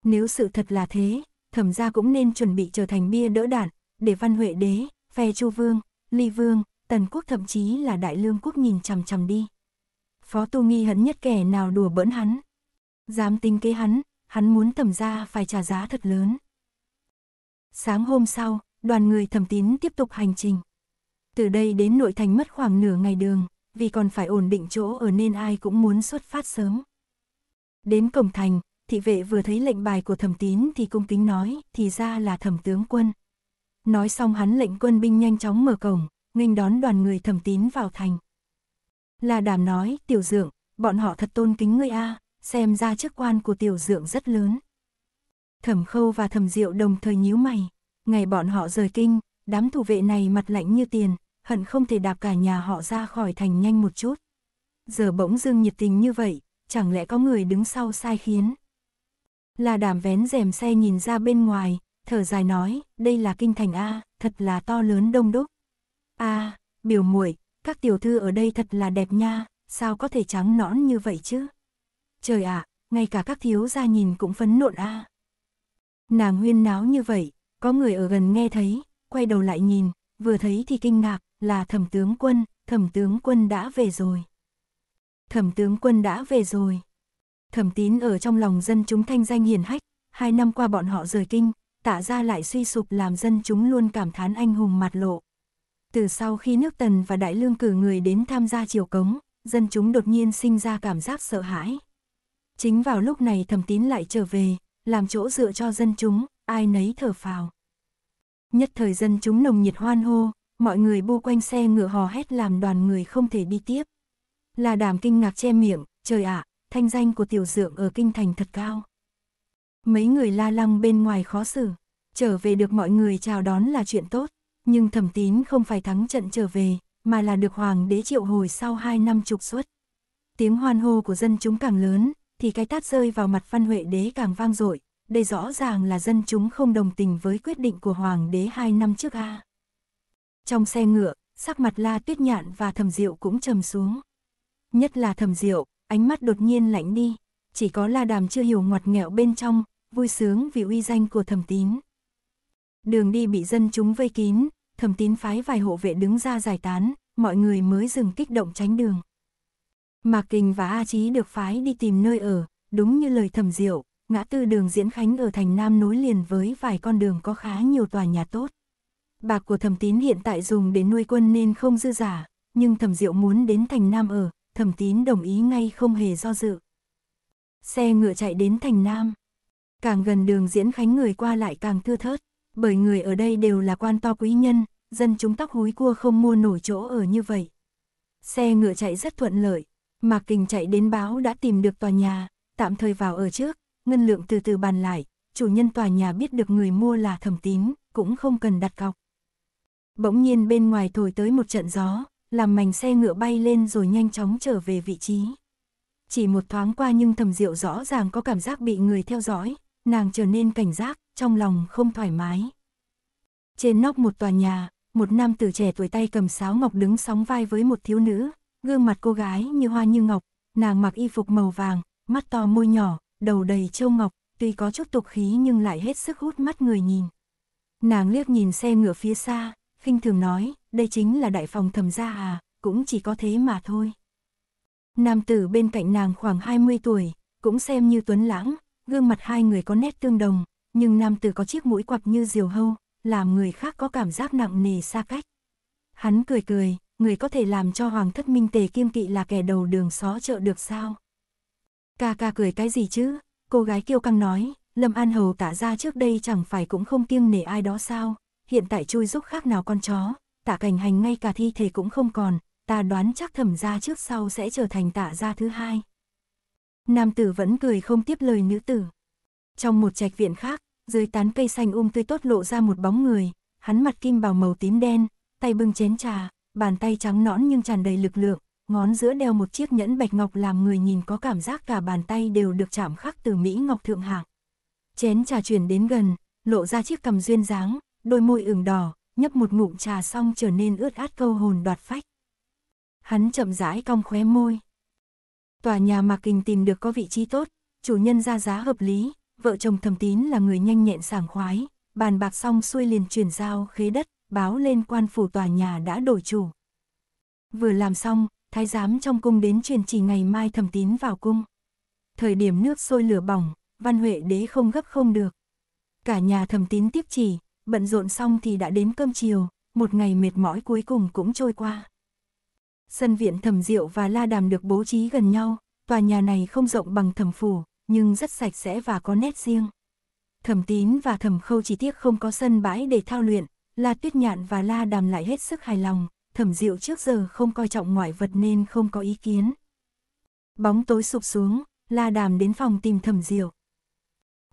Nếu sự thật là thế, thẩm gia cũng nên chuẩn bị trở thành bia đỡ đạn, để văn huệ đế, phe chu vương, ly vương, tần quốc thậm chí là đại lương quốc nhìn chằm chằm đi. Phó tu nghi hấn nhất kẻ nào đùa bỡn hắn. Dám tính kế hắn, hắn muốn thẩm gia phải trả giá thật lớn. Sáng hôm sau, đoàn người thẩm tín tiếp tục hành trình. Từ đây đến nội thành mất khoảng nửa ngày đường, vì còn phải ổn định chỗ ở nên ai cũng muốn xuất phát sớm. Đến cổng thành, thị vệ vừa thấy lệnh bài của thẩm tín thì cung kính nói, thì ra là thẩm tướng quân. Nói xong hắn lệnh quân binh nhanh chóng mở cổng, nghênh đón đoàn người thẩm tín vào thành. Là đàm nói, tiểu dượng, bọn họ thật tôn kính ngươi a, xem ra chức quan của tiểu dượng rất lớn. Thẩm khâu và thẩm diệu đồng thời nhíu mày. Ngày bọn họ rời kinh, đám thủ vệ này mặt lạnh như tiền, hận không thể đạp cả nhà họ ra khỏi thành nhanh một chút. Giờ bỗng dưng nhiệt tình như vậy, chẳng lẽ có người đứng sau sai khiến? Là đàm vén rèm xe nhìn ra bên ngoài, thở dài nói, đây là kinh thành A, thật là to lớn đông đúc. A, biểu muội, các tiểu thư ở đây thật là đẹp nha, sao có thể trắng nõn như vậy chứ? Trời ạ, à, ngay cả các thiếu gia nhìn cũng phấn nộn A. Nàng huyên náo như vậy, có người ở gần nghe thấy, quay đầu lại nhìn, vừa thấy thì kinh ngạc, là thẩm tướng quân, thẩm tướng quân đã về rồi. Thẩm tướng quân đã về rồi. Thẩm tín ở trong lòng dân chúng thanh danh hiền hách, hai năm qua bọn họ rời kinh, tạ ra lại suy sụp làm dân chúng luôn cảm thán anh hùng mặt lộ. Từ sau khi nước Tần và Đại Lương cử người đến tham gia triều cống, dân chúng đột nhiên sinh ra cảm giác sợ hãi. Chính vào lúc này thẩm tín lại trở về, làm chỗ dựa cho dân chúng, ai nấy thở phào. Nhất thời dân chúng nồng nhiệt hoan hô, mọi người bu quanh xe ngựa hò hét làm đoàn người không thể đi tiếp. Là đảm kinh ngạc che miệng, trời ạ, thanh danh của tiểu dượng ở kinh thành thật cao. Mấy người la lăng bên ngoài khó xử, trở về được mọi người chào đón là chuyện tốt, nhưng thẩm tín không phải thắng trận trở về, mà là được hoàng đế triệu hồi sau hai năm trục xuất. Tiếng hoan hô của dân chúng càng lớn, thì cái tát rơi vào mặt văn huệ đế càng vang dội, đây rõ ràng là dân chúng không đồng tình với quyết định của Hoàng đế hai năm trước A. Trong xe ngựa, sắc mặt La Tuyết Nhạn và Thẩm Diệu cũng trầm xuống. Nhất là Thẩm Diệu, ánh mắt đột nhiên lạnh đi, chỉ có La Đàm chưa hiểu ngoặt nghẹo bên trong, vui sướng vì uy danh của Thẩm Tín. Đường đi bị dân chúng vây kín, Thẩm Tín phái vài hộ vệ đứng ra giải tán, mọi người mới dừng kích động tránh đường. Mạc Kình và A Chí được phái đi tìm nơi ở, đúng như lời Thẩm Diệu, ngã tư đường Diễn Khánh ở thành Nam núi liền với vài con đường có khá nhiều tòa nhà tốt. Bạc của thẩm tín hiện tại dùng để nuôi quân nên không dư giả, nhưng thẩm diệu muốn đến thành Nam ở, thẩm tín đồng ý ngay không hề do dự. Xe ngựa chạy đến thành Nam. Càng gần đường Diễn Khánh người qua lại càng thưa thớt, bởi người ở đây đều là quan to quý nhân, dân chúng tóc húi cua không mua nổi chỗ ở như vậy. Xe ngựa chạy rất thuận lợi, Mạc Kình chạy đến báo đã tìm được tòa nhà, tạm thời vào ở trước, Ngân lượng từ từ bàn lại, chủ nhân tòa nhà biết được người mua là thẩm tín cũng không cần đặt cọc. Bỗng nhiên bên ngoài thổi tới một trận gió, làm mảnh xe ngựa bay lên rồi nhanh chóng trở về vị trí. Chỉ một thoáng qua nhưng thẩm diệu rõ ràng có cảm giác bị người theo dõi, nàng trở nên cảnh giác, trong lòng không thoải mái. Trên nóc một tòa nhà, một nam tử trẻ tuổi tay cầm sáo ngọc đứng sóng vai với một thiếu nữ, gương mặt cô gái như hoa như ngọc, nàng mặc y phục màu vàng, mắt to môi nhỏ, đầu đầy châu ngọc, tuy có chút tục khí nhưng lại hết sức hút mắt người nhìn. Nàng liếc nhìn xe ngựa phía xa, khinh thường nói, đây chính là đại phòng thẩm gia à, cũng chỉ có thế mà thôi. Nam tử bên cạnh nàng khoảng 20 tuổi, cũng xem như tuấn lãng, gương mặt hai người có nét tương đồng, nhưng nam tử có chiếc mũi quặp như diều hâu, làm người khác có cảm giác nặng nề xa cách. Hắn cười cười, người có thể làm cho hoàng thất minh tề kiêm kỵ là kẻ đầu đường xó chợ được sao? Ca ca cười cái gì chứ? Cô gái kiêu căng nói, Lâm An Hầu tả ra trước đây chẳng phải cũng không kiêng nể ai đó sao? Hiện tại chui giúp khác nào con chó, tả cảnh hành ngay cả thi thể cũng không còn, ta đoán chắc thẩm ra trước sau sẽ trở thành tả ra thứ hai. Nam tử vẫn cười không tiếp lời nữ tử. Trong một trạch viện khác, dưới tán cây xanh um tươi tốt lộ ra một bóng người, hắn mặt kim bào màu tím đen, tay bưng chén trà, bàn tay trắng nõn nhưng tràn đầy lực lượng, ngón giữa đeo một chiếc nhẫn bạch ngọc làm người nhìn có cảm giác cả bàn tay đều được chạm khắc từ Mỹ Ngọc thượng hạng. Chén trà chuyển đến gần, lộ ra chiếc cằm duyên dáng, đôi môi ửng đỏ, nhấp một ngụm trà xong trở nên ướt át câu hồn đoạt phách. Hắn chậm rãi cong khóe môi. Tòa nhà mà kình tìm được có vị trí tốt, chủ nhân ra giá hợp lý, vợ chồng thầm tín là người nhanh nhẹn sảng khoái, bàn bạc xong xuôi liền chuyển giao khế đất, báo lên quan phủ tòa nhà đã đổi chủ. Vừa làm xong, thái giám trong cung đến truyền chỉ ngày mai thẩm tín vào cung. Thời điểm nước sôi lửa bỏng, văn huệ đế không gấp không được. Cả nhà thẩm tín tiếp chỉ, bận rộn xong thì đã đến cơm chiều, một ngày mệt mỏi cuối cùng cũng trôi qua. Sân viện thẩm diệu và la đàm được bố trí gần nhau, tòa nhà này không rộng bằng thẩm phủ, nhưng rất sạch sẽ và có nét riêng. Thẩm tín và thẩm khâu chỉ tiếc không có sân bãi để thao luyện, La Tuyết Nhạn và La Đàm lại hết sức hài lòng, thẩm diệu trước giờ không coi trọng ngoại vật nên không có ý kiến. Bóng tối sụp xuống, la đàm đến phòng tìm thẩm diệu.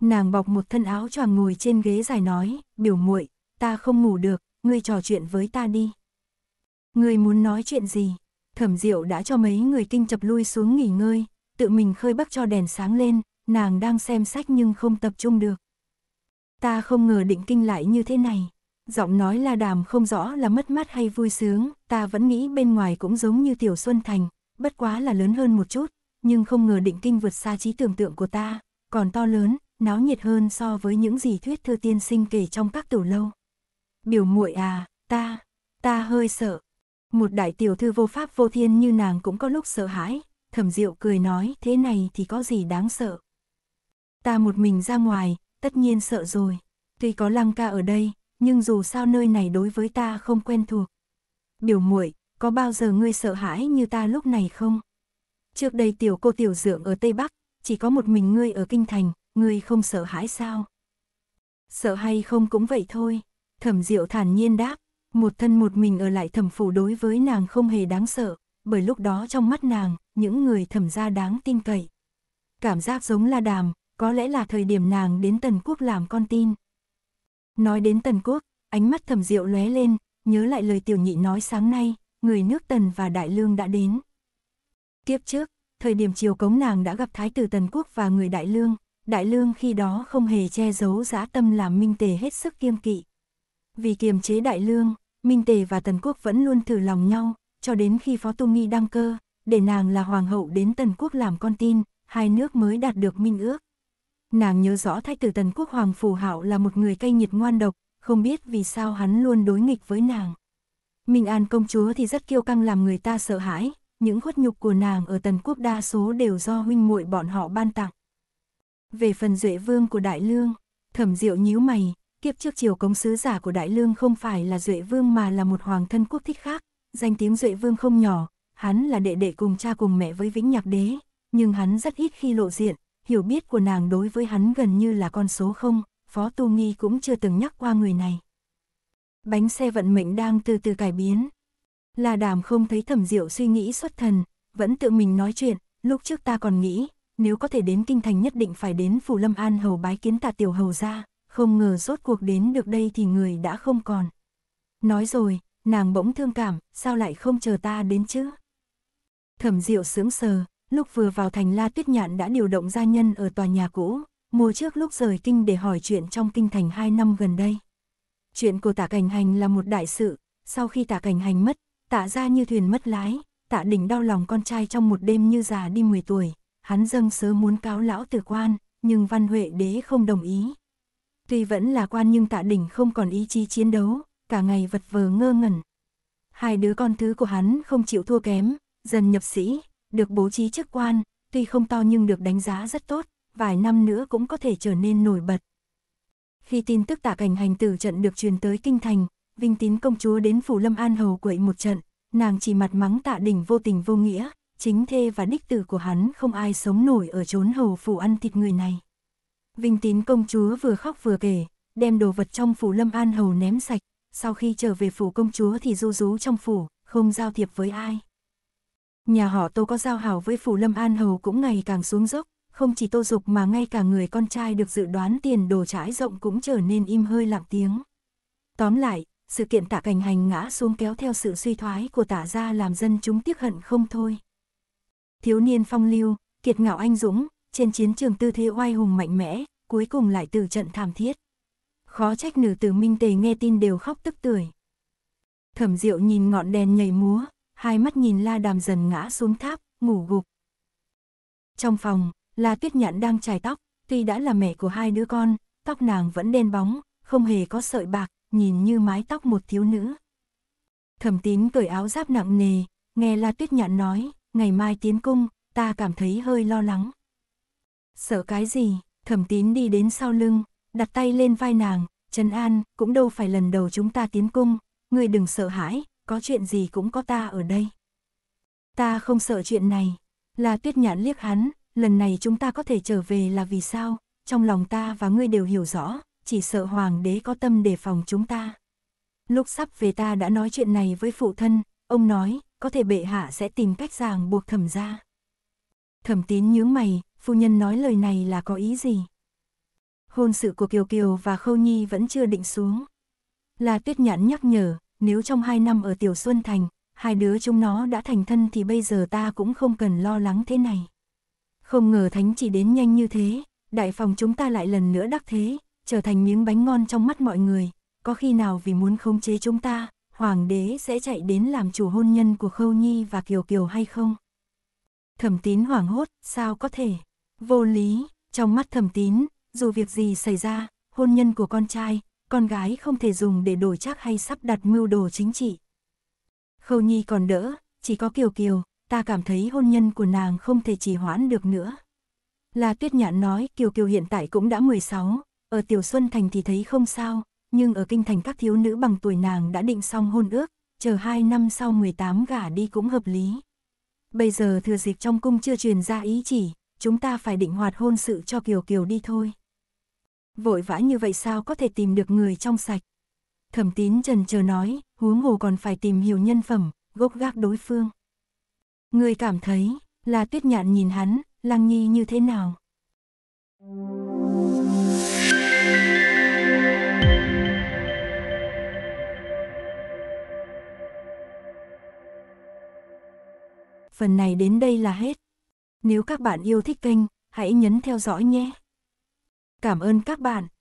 Nàng bọc một thân áo choàng ngồi trên ghế dài nói, biểu muội, ta không ngủ được, ngươi trò chuyện với ta đi. Ngươi muốn nói chuyện gì? Thẩm diệu đã cho mấy người kinh chập lui xuống nghỉ ngơi, tự mình khơi bắc cho đèn sáng lên, nàng đang xem sách nhưng không tập trung được. Ta không ngờ định kinh lại như thế này. Giọng nói la đàm không rõ là mất mát hay vui sướng, ta vẫn nghĩ bên ngoài cũng giống như Tiểu Xuân Thành, bất quá là lớn hơn một chút, nhưng không ngờ định kinh vượt xa trí tưởng tượng của ta, còn to lớn, náo nhiệt hơn so với những gì thuyết thư tiên sinh kể trong các tiểu lâu. Biểu muội à, ta, ta hơi sợ. Một đại tiểu thư vô pháp vô thiên như nàng cũng có lúc sợ hãi, thẩm diệu cười nói thế này thì có gì đáng sợ. Ta một mình ra ngoài, tất nhiên sợ rồi. Tuy có lăng ca ở đây, nhưng dù sao nơi này đối với ta không quen thuộc. Biểu muội, có bao giờ ngươi sợ hãi như ta lúc này không? Trước đây tiểu cô tiểu dưỡng ở Tây Bắc, chỉ có một mình ngươi ở Kinh Thành, ngươi không sợ hãi sao? Sợ hay không cũng vậy thôi, thẩm diệu thản nhiên đáp, một thân một mình ở lại thẩm phủ đối với nàng không hề đáng sợ, bởi lúc đó trong mắt nàng, những người thẩm gia đáng tin cậy. Cảm giác giống la đàm, có lẽ là thời điểm nàng đến tần quốc làm con tin, Nói đến Tần Quốc, ánh mắt thẩm diệu lóe lên, nhớ lại lời tiểu nhị nói sáng nay, người nước Tần và Đại Lương đã đến. Kiếp trước, thời điểm chiều cống nàng đã gặp Thái tử Tần Quốc và người Đại Lương, Đại Lương khi đó không hề che giấu dã tâm làm Minh Tề hết sức kiêm kỵ. Vì kiềm chế Đại Lương, Minh Tề và Tần Quốc vẫn luôn thử lòng nhau, cho đến khi Phó Tu Nghi đăng cơ, để nàng là hoàng hậu đến Tần Quốc làm con tin, hai nước mới đạt được minh ước. Nàng nhớ rõ thái tử tần quốc hoàng phù hạo là một người cay nghiệt ngoan độc, không biết vì sao hắn luôn đối nghịch với nàng. Minh An công chúa thì rất kiêu căng làm người ta sợ hãi, những khuất nhục của nàng ở tần quốc đa số đều do huynh muội bọn họ ban tặng. Về phần duệ vương của Đại Lương, thẩm diệu nhíu mày, kiếp trước triều công sứ giả của Đại Lương không phải là duệ vương mà là một hoàng thân quốc thích khác, danh tiếng duệ vương không nhỏ, hắn là đệ đệ cùng cha cùng mẹ với Vĩnh Nhạc Đế, nhưng hắn rất ít khi lộ diện, hiểu biết của nàng đối với hắn gần như là con số không, Phó Tu Nghi cũng chưa từng nhắc qua người này. Bánh xe vận mệnh đang từ từ cải biến. Là đàm không thấy thẩm diệu suy nghĩ xuất thần, vẫn tự mình nói chuyện, lúc trước ta còn nghĩ, nếu có thể đến kinh thành nhất định phải đến phủ lâm an hầu bái kiến tạ tiểu hầu ra, không ngờ rốt cuộc đến được đây thì người đã không còn. Nói rồi, nàng bỗng thương cảm, sao lại không chờ ta đến chứ? Thẩm diệu sướng sờ, Lúc vừa vào thành La Tuyết Nhạn đã điều động gia nhân ở tòa nhà cũ, mua trước lúc rời kinh để hỏi chuyện trong kinh thành hai năm gần đây. Chuyện của tạ cảnh hành là một đại sự, sau khi tạ cảnh hành mất, tạ ra như thuyền mất lái, tạ đỉnh đau lòng con trai trong một đêm như già đi 10 tuổi, hắn dâng sớ muốn cáo lão tử quan, nhưng văn huệ đế không đồng ý. Tuy vẫn là quan nhưng tạ đỉnh không còn ý chí chiến đấu, cả ngày vật vờ ngơ ngẩn. Hai đứa con thứ của hắn không chịu thua kém, dần nhập sĩ, được bố trí chức quan, tuy không to nhưng được đánh giá rất tốt, vài năm nữa cũng có thể trở nên nổi bật. Khi tin tức tạ cảnh hành tử trận được truyền tới kinh thành, Vinh Tín công chúa đến phủ Lâm An hầu quậy một trận, nàng chỉ mặt mắng tạ đỉnh vô tình vô nghĩa, chính thê và đích tử của hắn không ai sống nổi ở chốn hầu phủ ăn thịt người này. Vinh Tín công chúa vừa khóc vừa kể, đem đồ vật trong phủ Lâm An hầu ném sạch, sau khi trở về phủ công chúa thì du rú trong phủ, không giao thiệp với ai. Nhà họ Tô có giao hảo với Phủ Lâm An Hầu cũng ngày càng xuống dốc, không chỉ Tô Dục mà ngay cả người con trai được dự đoán tiền đồ trải rộng cũng trở nên im hơi lặng tiếng. Tóm lại, sự kiện tả cảnh hành ngã xuống kéo theo sự suy thoái của tả gia làm dân chúng tiếc hận không thôi. Thiếu niên phong lưu, kiệt ngạo anh dũng, trên chiến trường tư thế oai hùng mạnh mẽ, cuối cùng lại từ trận thảm thiết. Khó trách nữ tử minh tề nghe tin đều khóc tức tưởi. Thẩm diệu nhìn ngọn đèn nhảy múa, hai mắt nhìn la đàm dần ngã xuống tháp, ngủ gục. Trong phòng, la tuyết nhạn đang chải tóc, tuy đã là mẹ của hai đứa con, tóc nàng vẫn đen bóng, không hề có sợi bạc, nhìn như mái tóc một thiếu nữ. Thẩm tín cởi áo giáp nặng nề, nghe la tuyết nhạn nói, ngày mai tiến cung, ta cảm thấy hơi lo lắng. Sợ cái gì, thẩm tín đi đến sau lưng, đặt tay lên vai nàng, Trần An, cũng đâu phải lần đầu chúng ta tiến cung, ngươi đừng sợ hãi, có chuyện gì cũng có ta ở đây. Ta không sợ chuyện này, là tuyết nhãn liếc hắn, lần này chúng ta có thể trở về là vì sao, trong lòng ta và ngươi đều hiểu rõ, chỉ sợ hoàng đế có tâm đề phòng chúng ta. Lúc sắp về ta đã nói chuyện này với phụ thân, ông nói, có thể bệ hạ sẽ tìm cách ràng buộc thẩm ra. Thẩm tín nhướng mày, phu nhân nói lời này là có ý gì? Hôn sự của Kiều Kiều và Khâu Nhi vẫn chưa định xuống. Là tuyết nhãn nhắc nhở, nếu trong hai năm ở Tiểu Xuân Thành, hai đứa chúng nó đã thành thân thì bây giờ ta cũng không cần lo lắng thế này. Không ngờ thánh chỉ đến nhanh như thế, đại phòng chúng ta lại lần nữa đắc thế, trở thành miếng bánh ngon trong mắt mọi người, có khi nào vì muốn khống chế chúng ta, hoàng đế sẽ chạy đến làm chủ hôn nhân của Khâu Nhi và Kiều Kiều hay không? Thẩm tín hoảng hốt, sao có thể? Vô lý, trong mắt thẩm tín, dù việc gì xảy ra, hôn nhân của con trai, con gái không thể dùng để đổi chắc hay sắp đặt mưu đồ chính trị. Khâu Nhi còn đỡ, chỉ có Kiều Kiều, ta cảm thấy hôn nhân của nàng không thể trì hoãn được nữa. Là Tuyết Nhãn nói Kiều Kiều hiện tại cũng đã 16, ở Tiểu Xuân Thành thì thấy không sao, nhưng ở Kinh Thành các thiếu nữ bằng tuổi nàng đã định xong hôn ước, chờ 2 năm sau 18 gả đi cũng hợp lý. Bây giờ thừa dịp trong cung chưa truyền ra ý chỉ, chúng ta phải định hoạt hôn sự cho Kiều Kiều đi thôi vội vã như vậy sao có thể tìm được người trong sạch. Thẩm tín trần chờ nói, huống hồ còn phải tìm hiểu nhân phẩm, gốc gác đối phương. Người cảm thấy, là tuyết nhạn nhìn hắn, lăng nhi như thế nào? Phần này đến đây là hết. Nếu các bạn yêu thích kênh, hãy nhấn theo dõi nhé. Cảm ơn các bạn.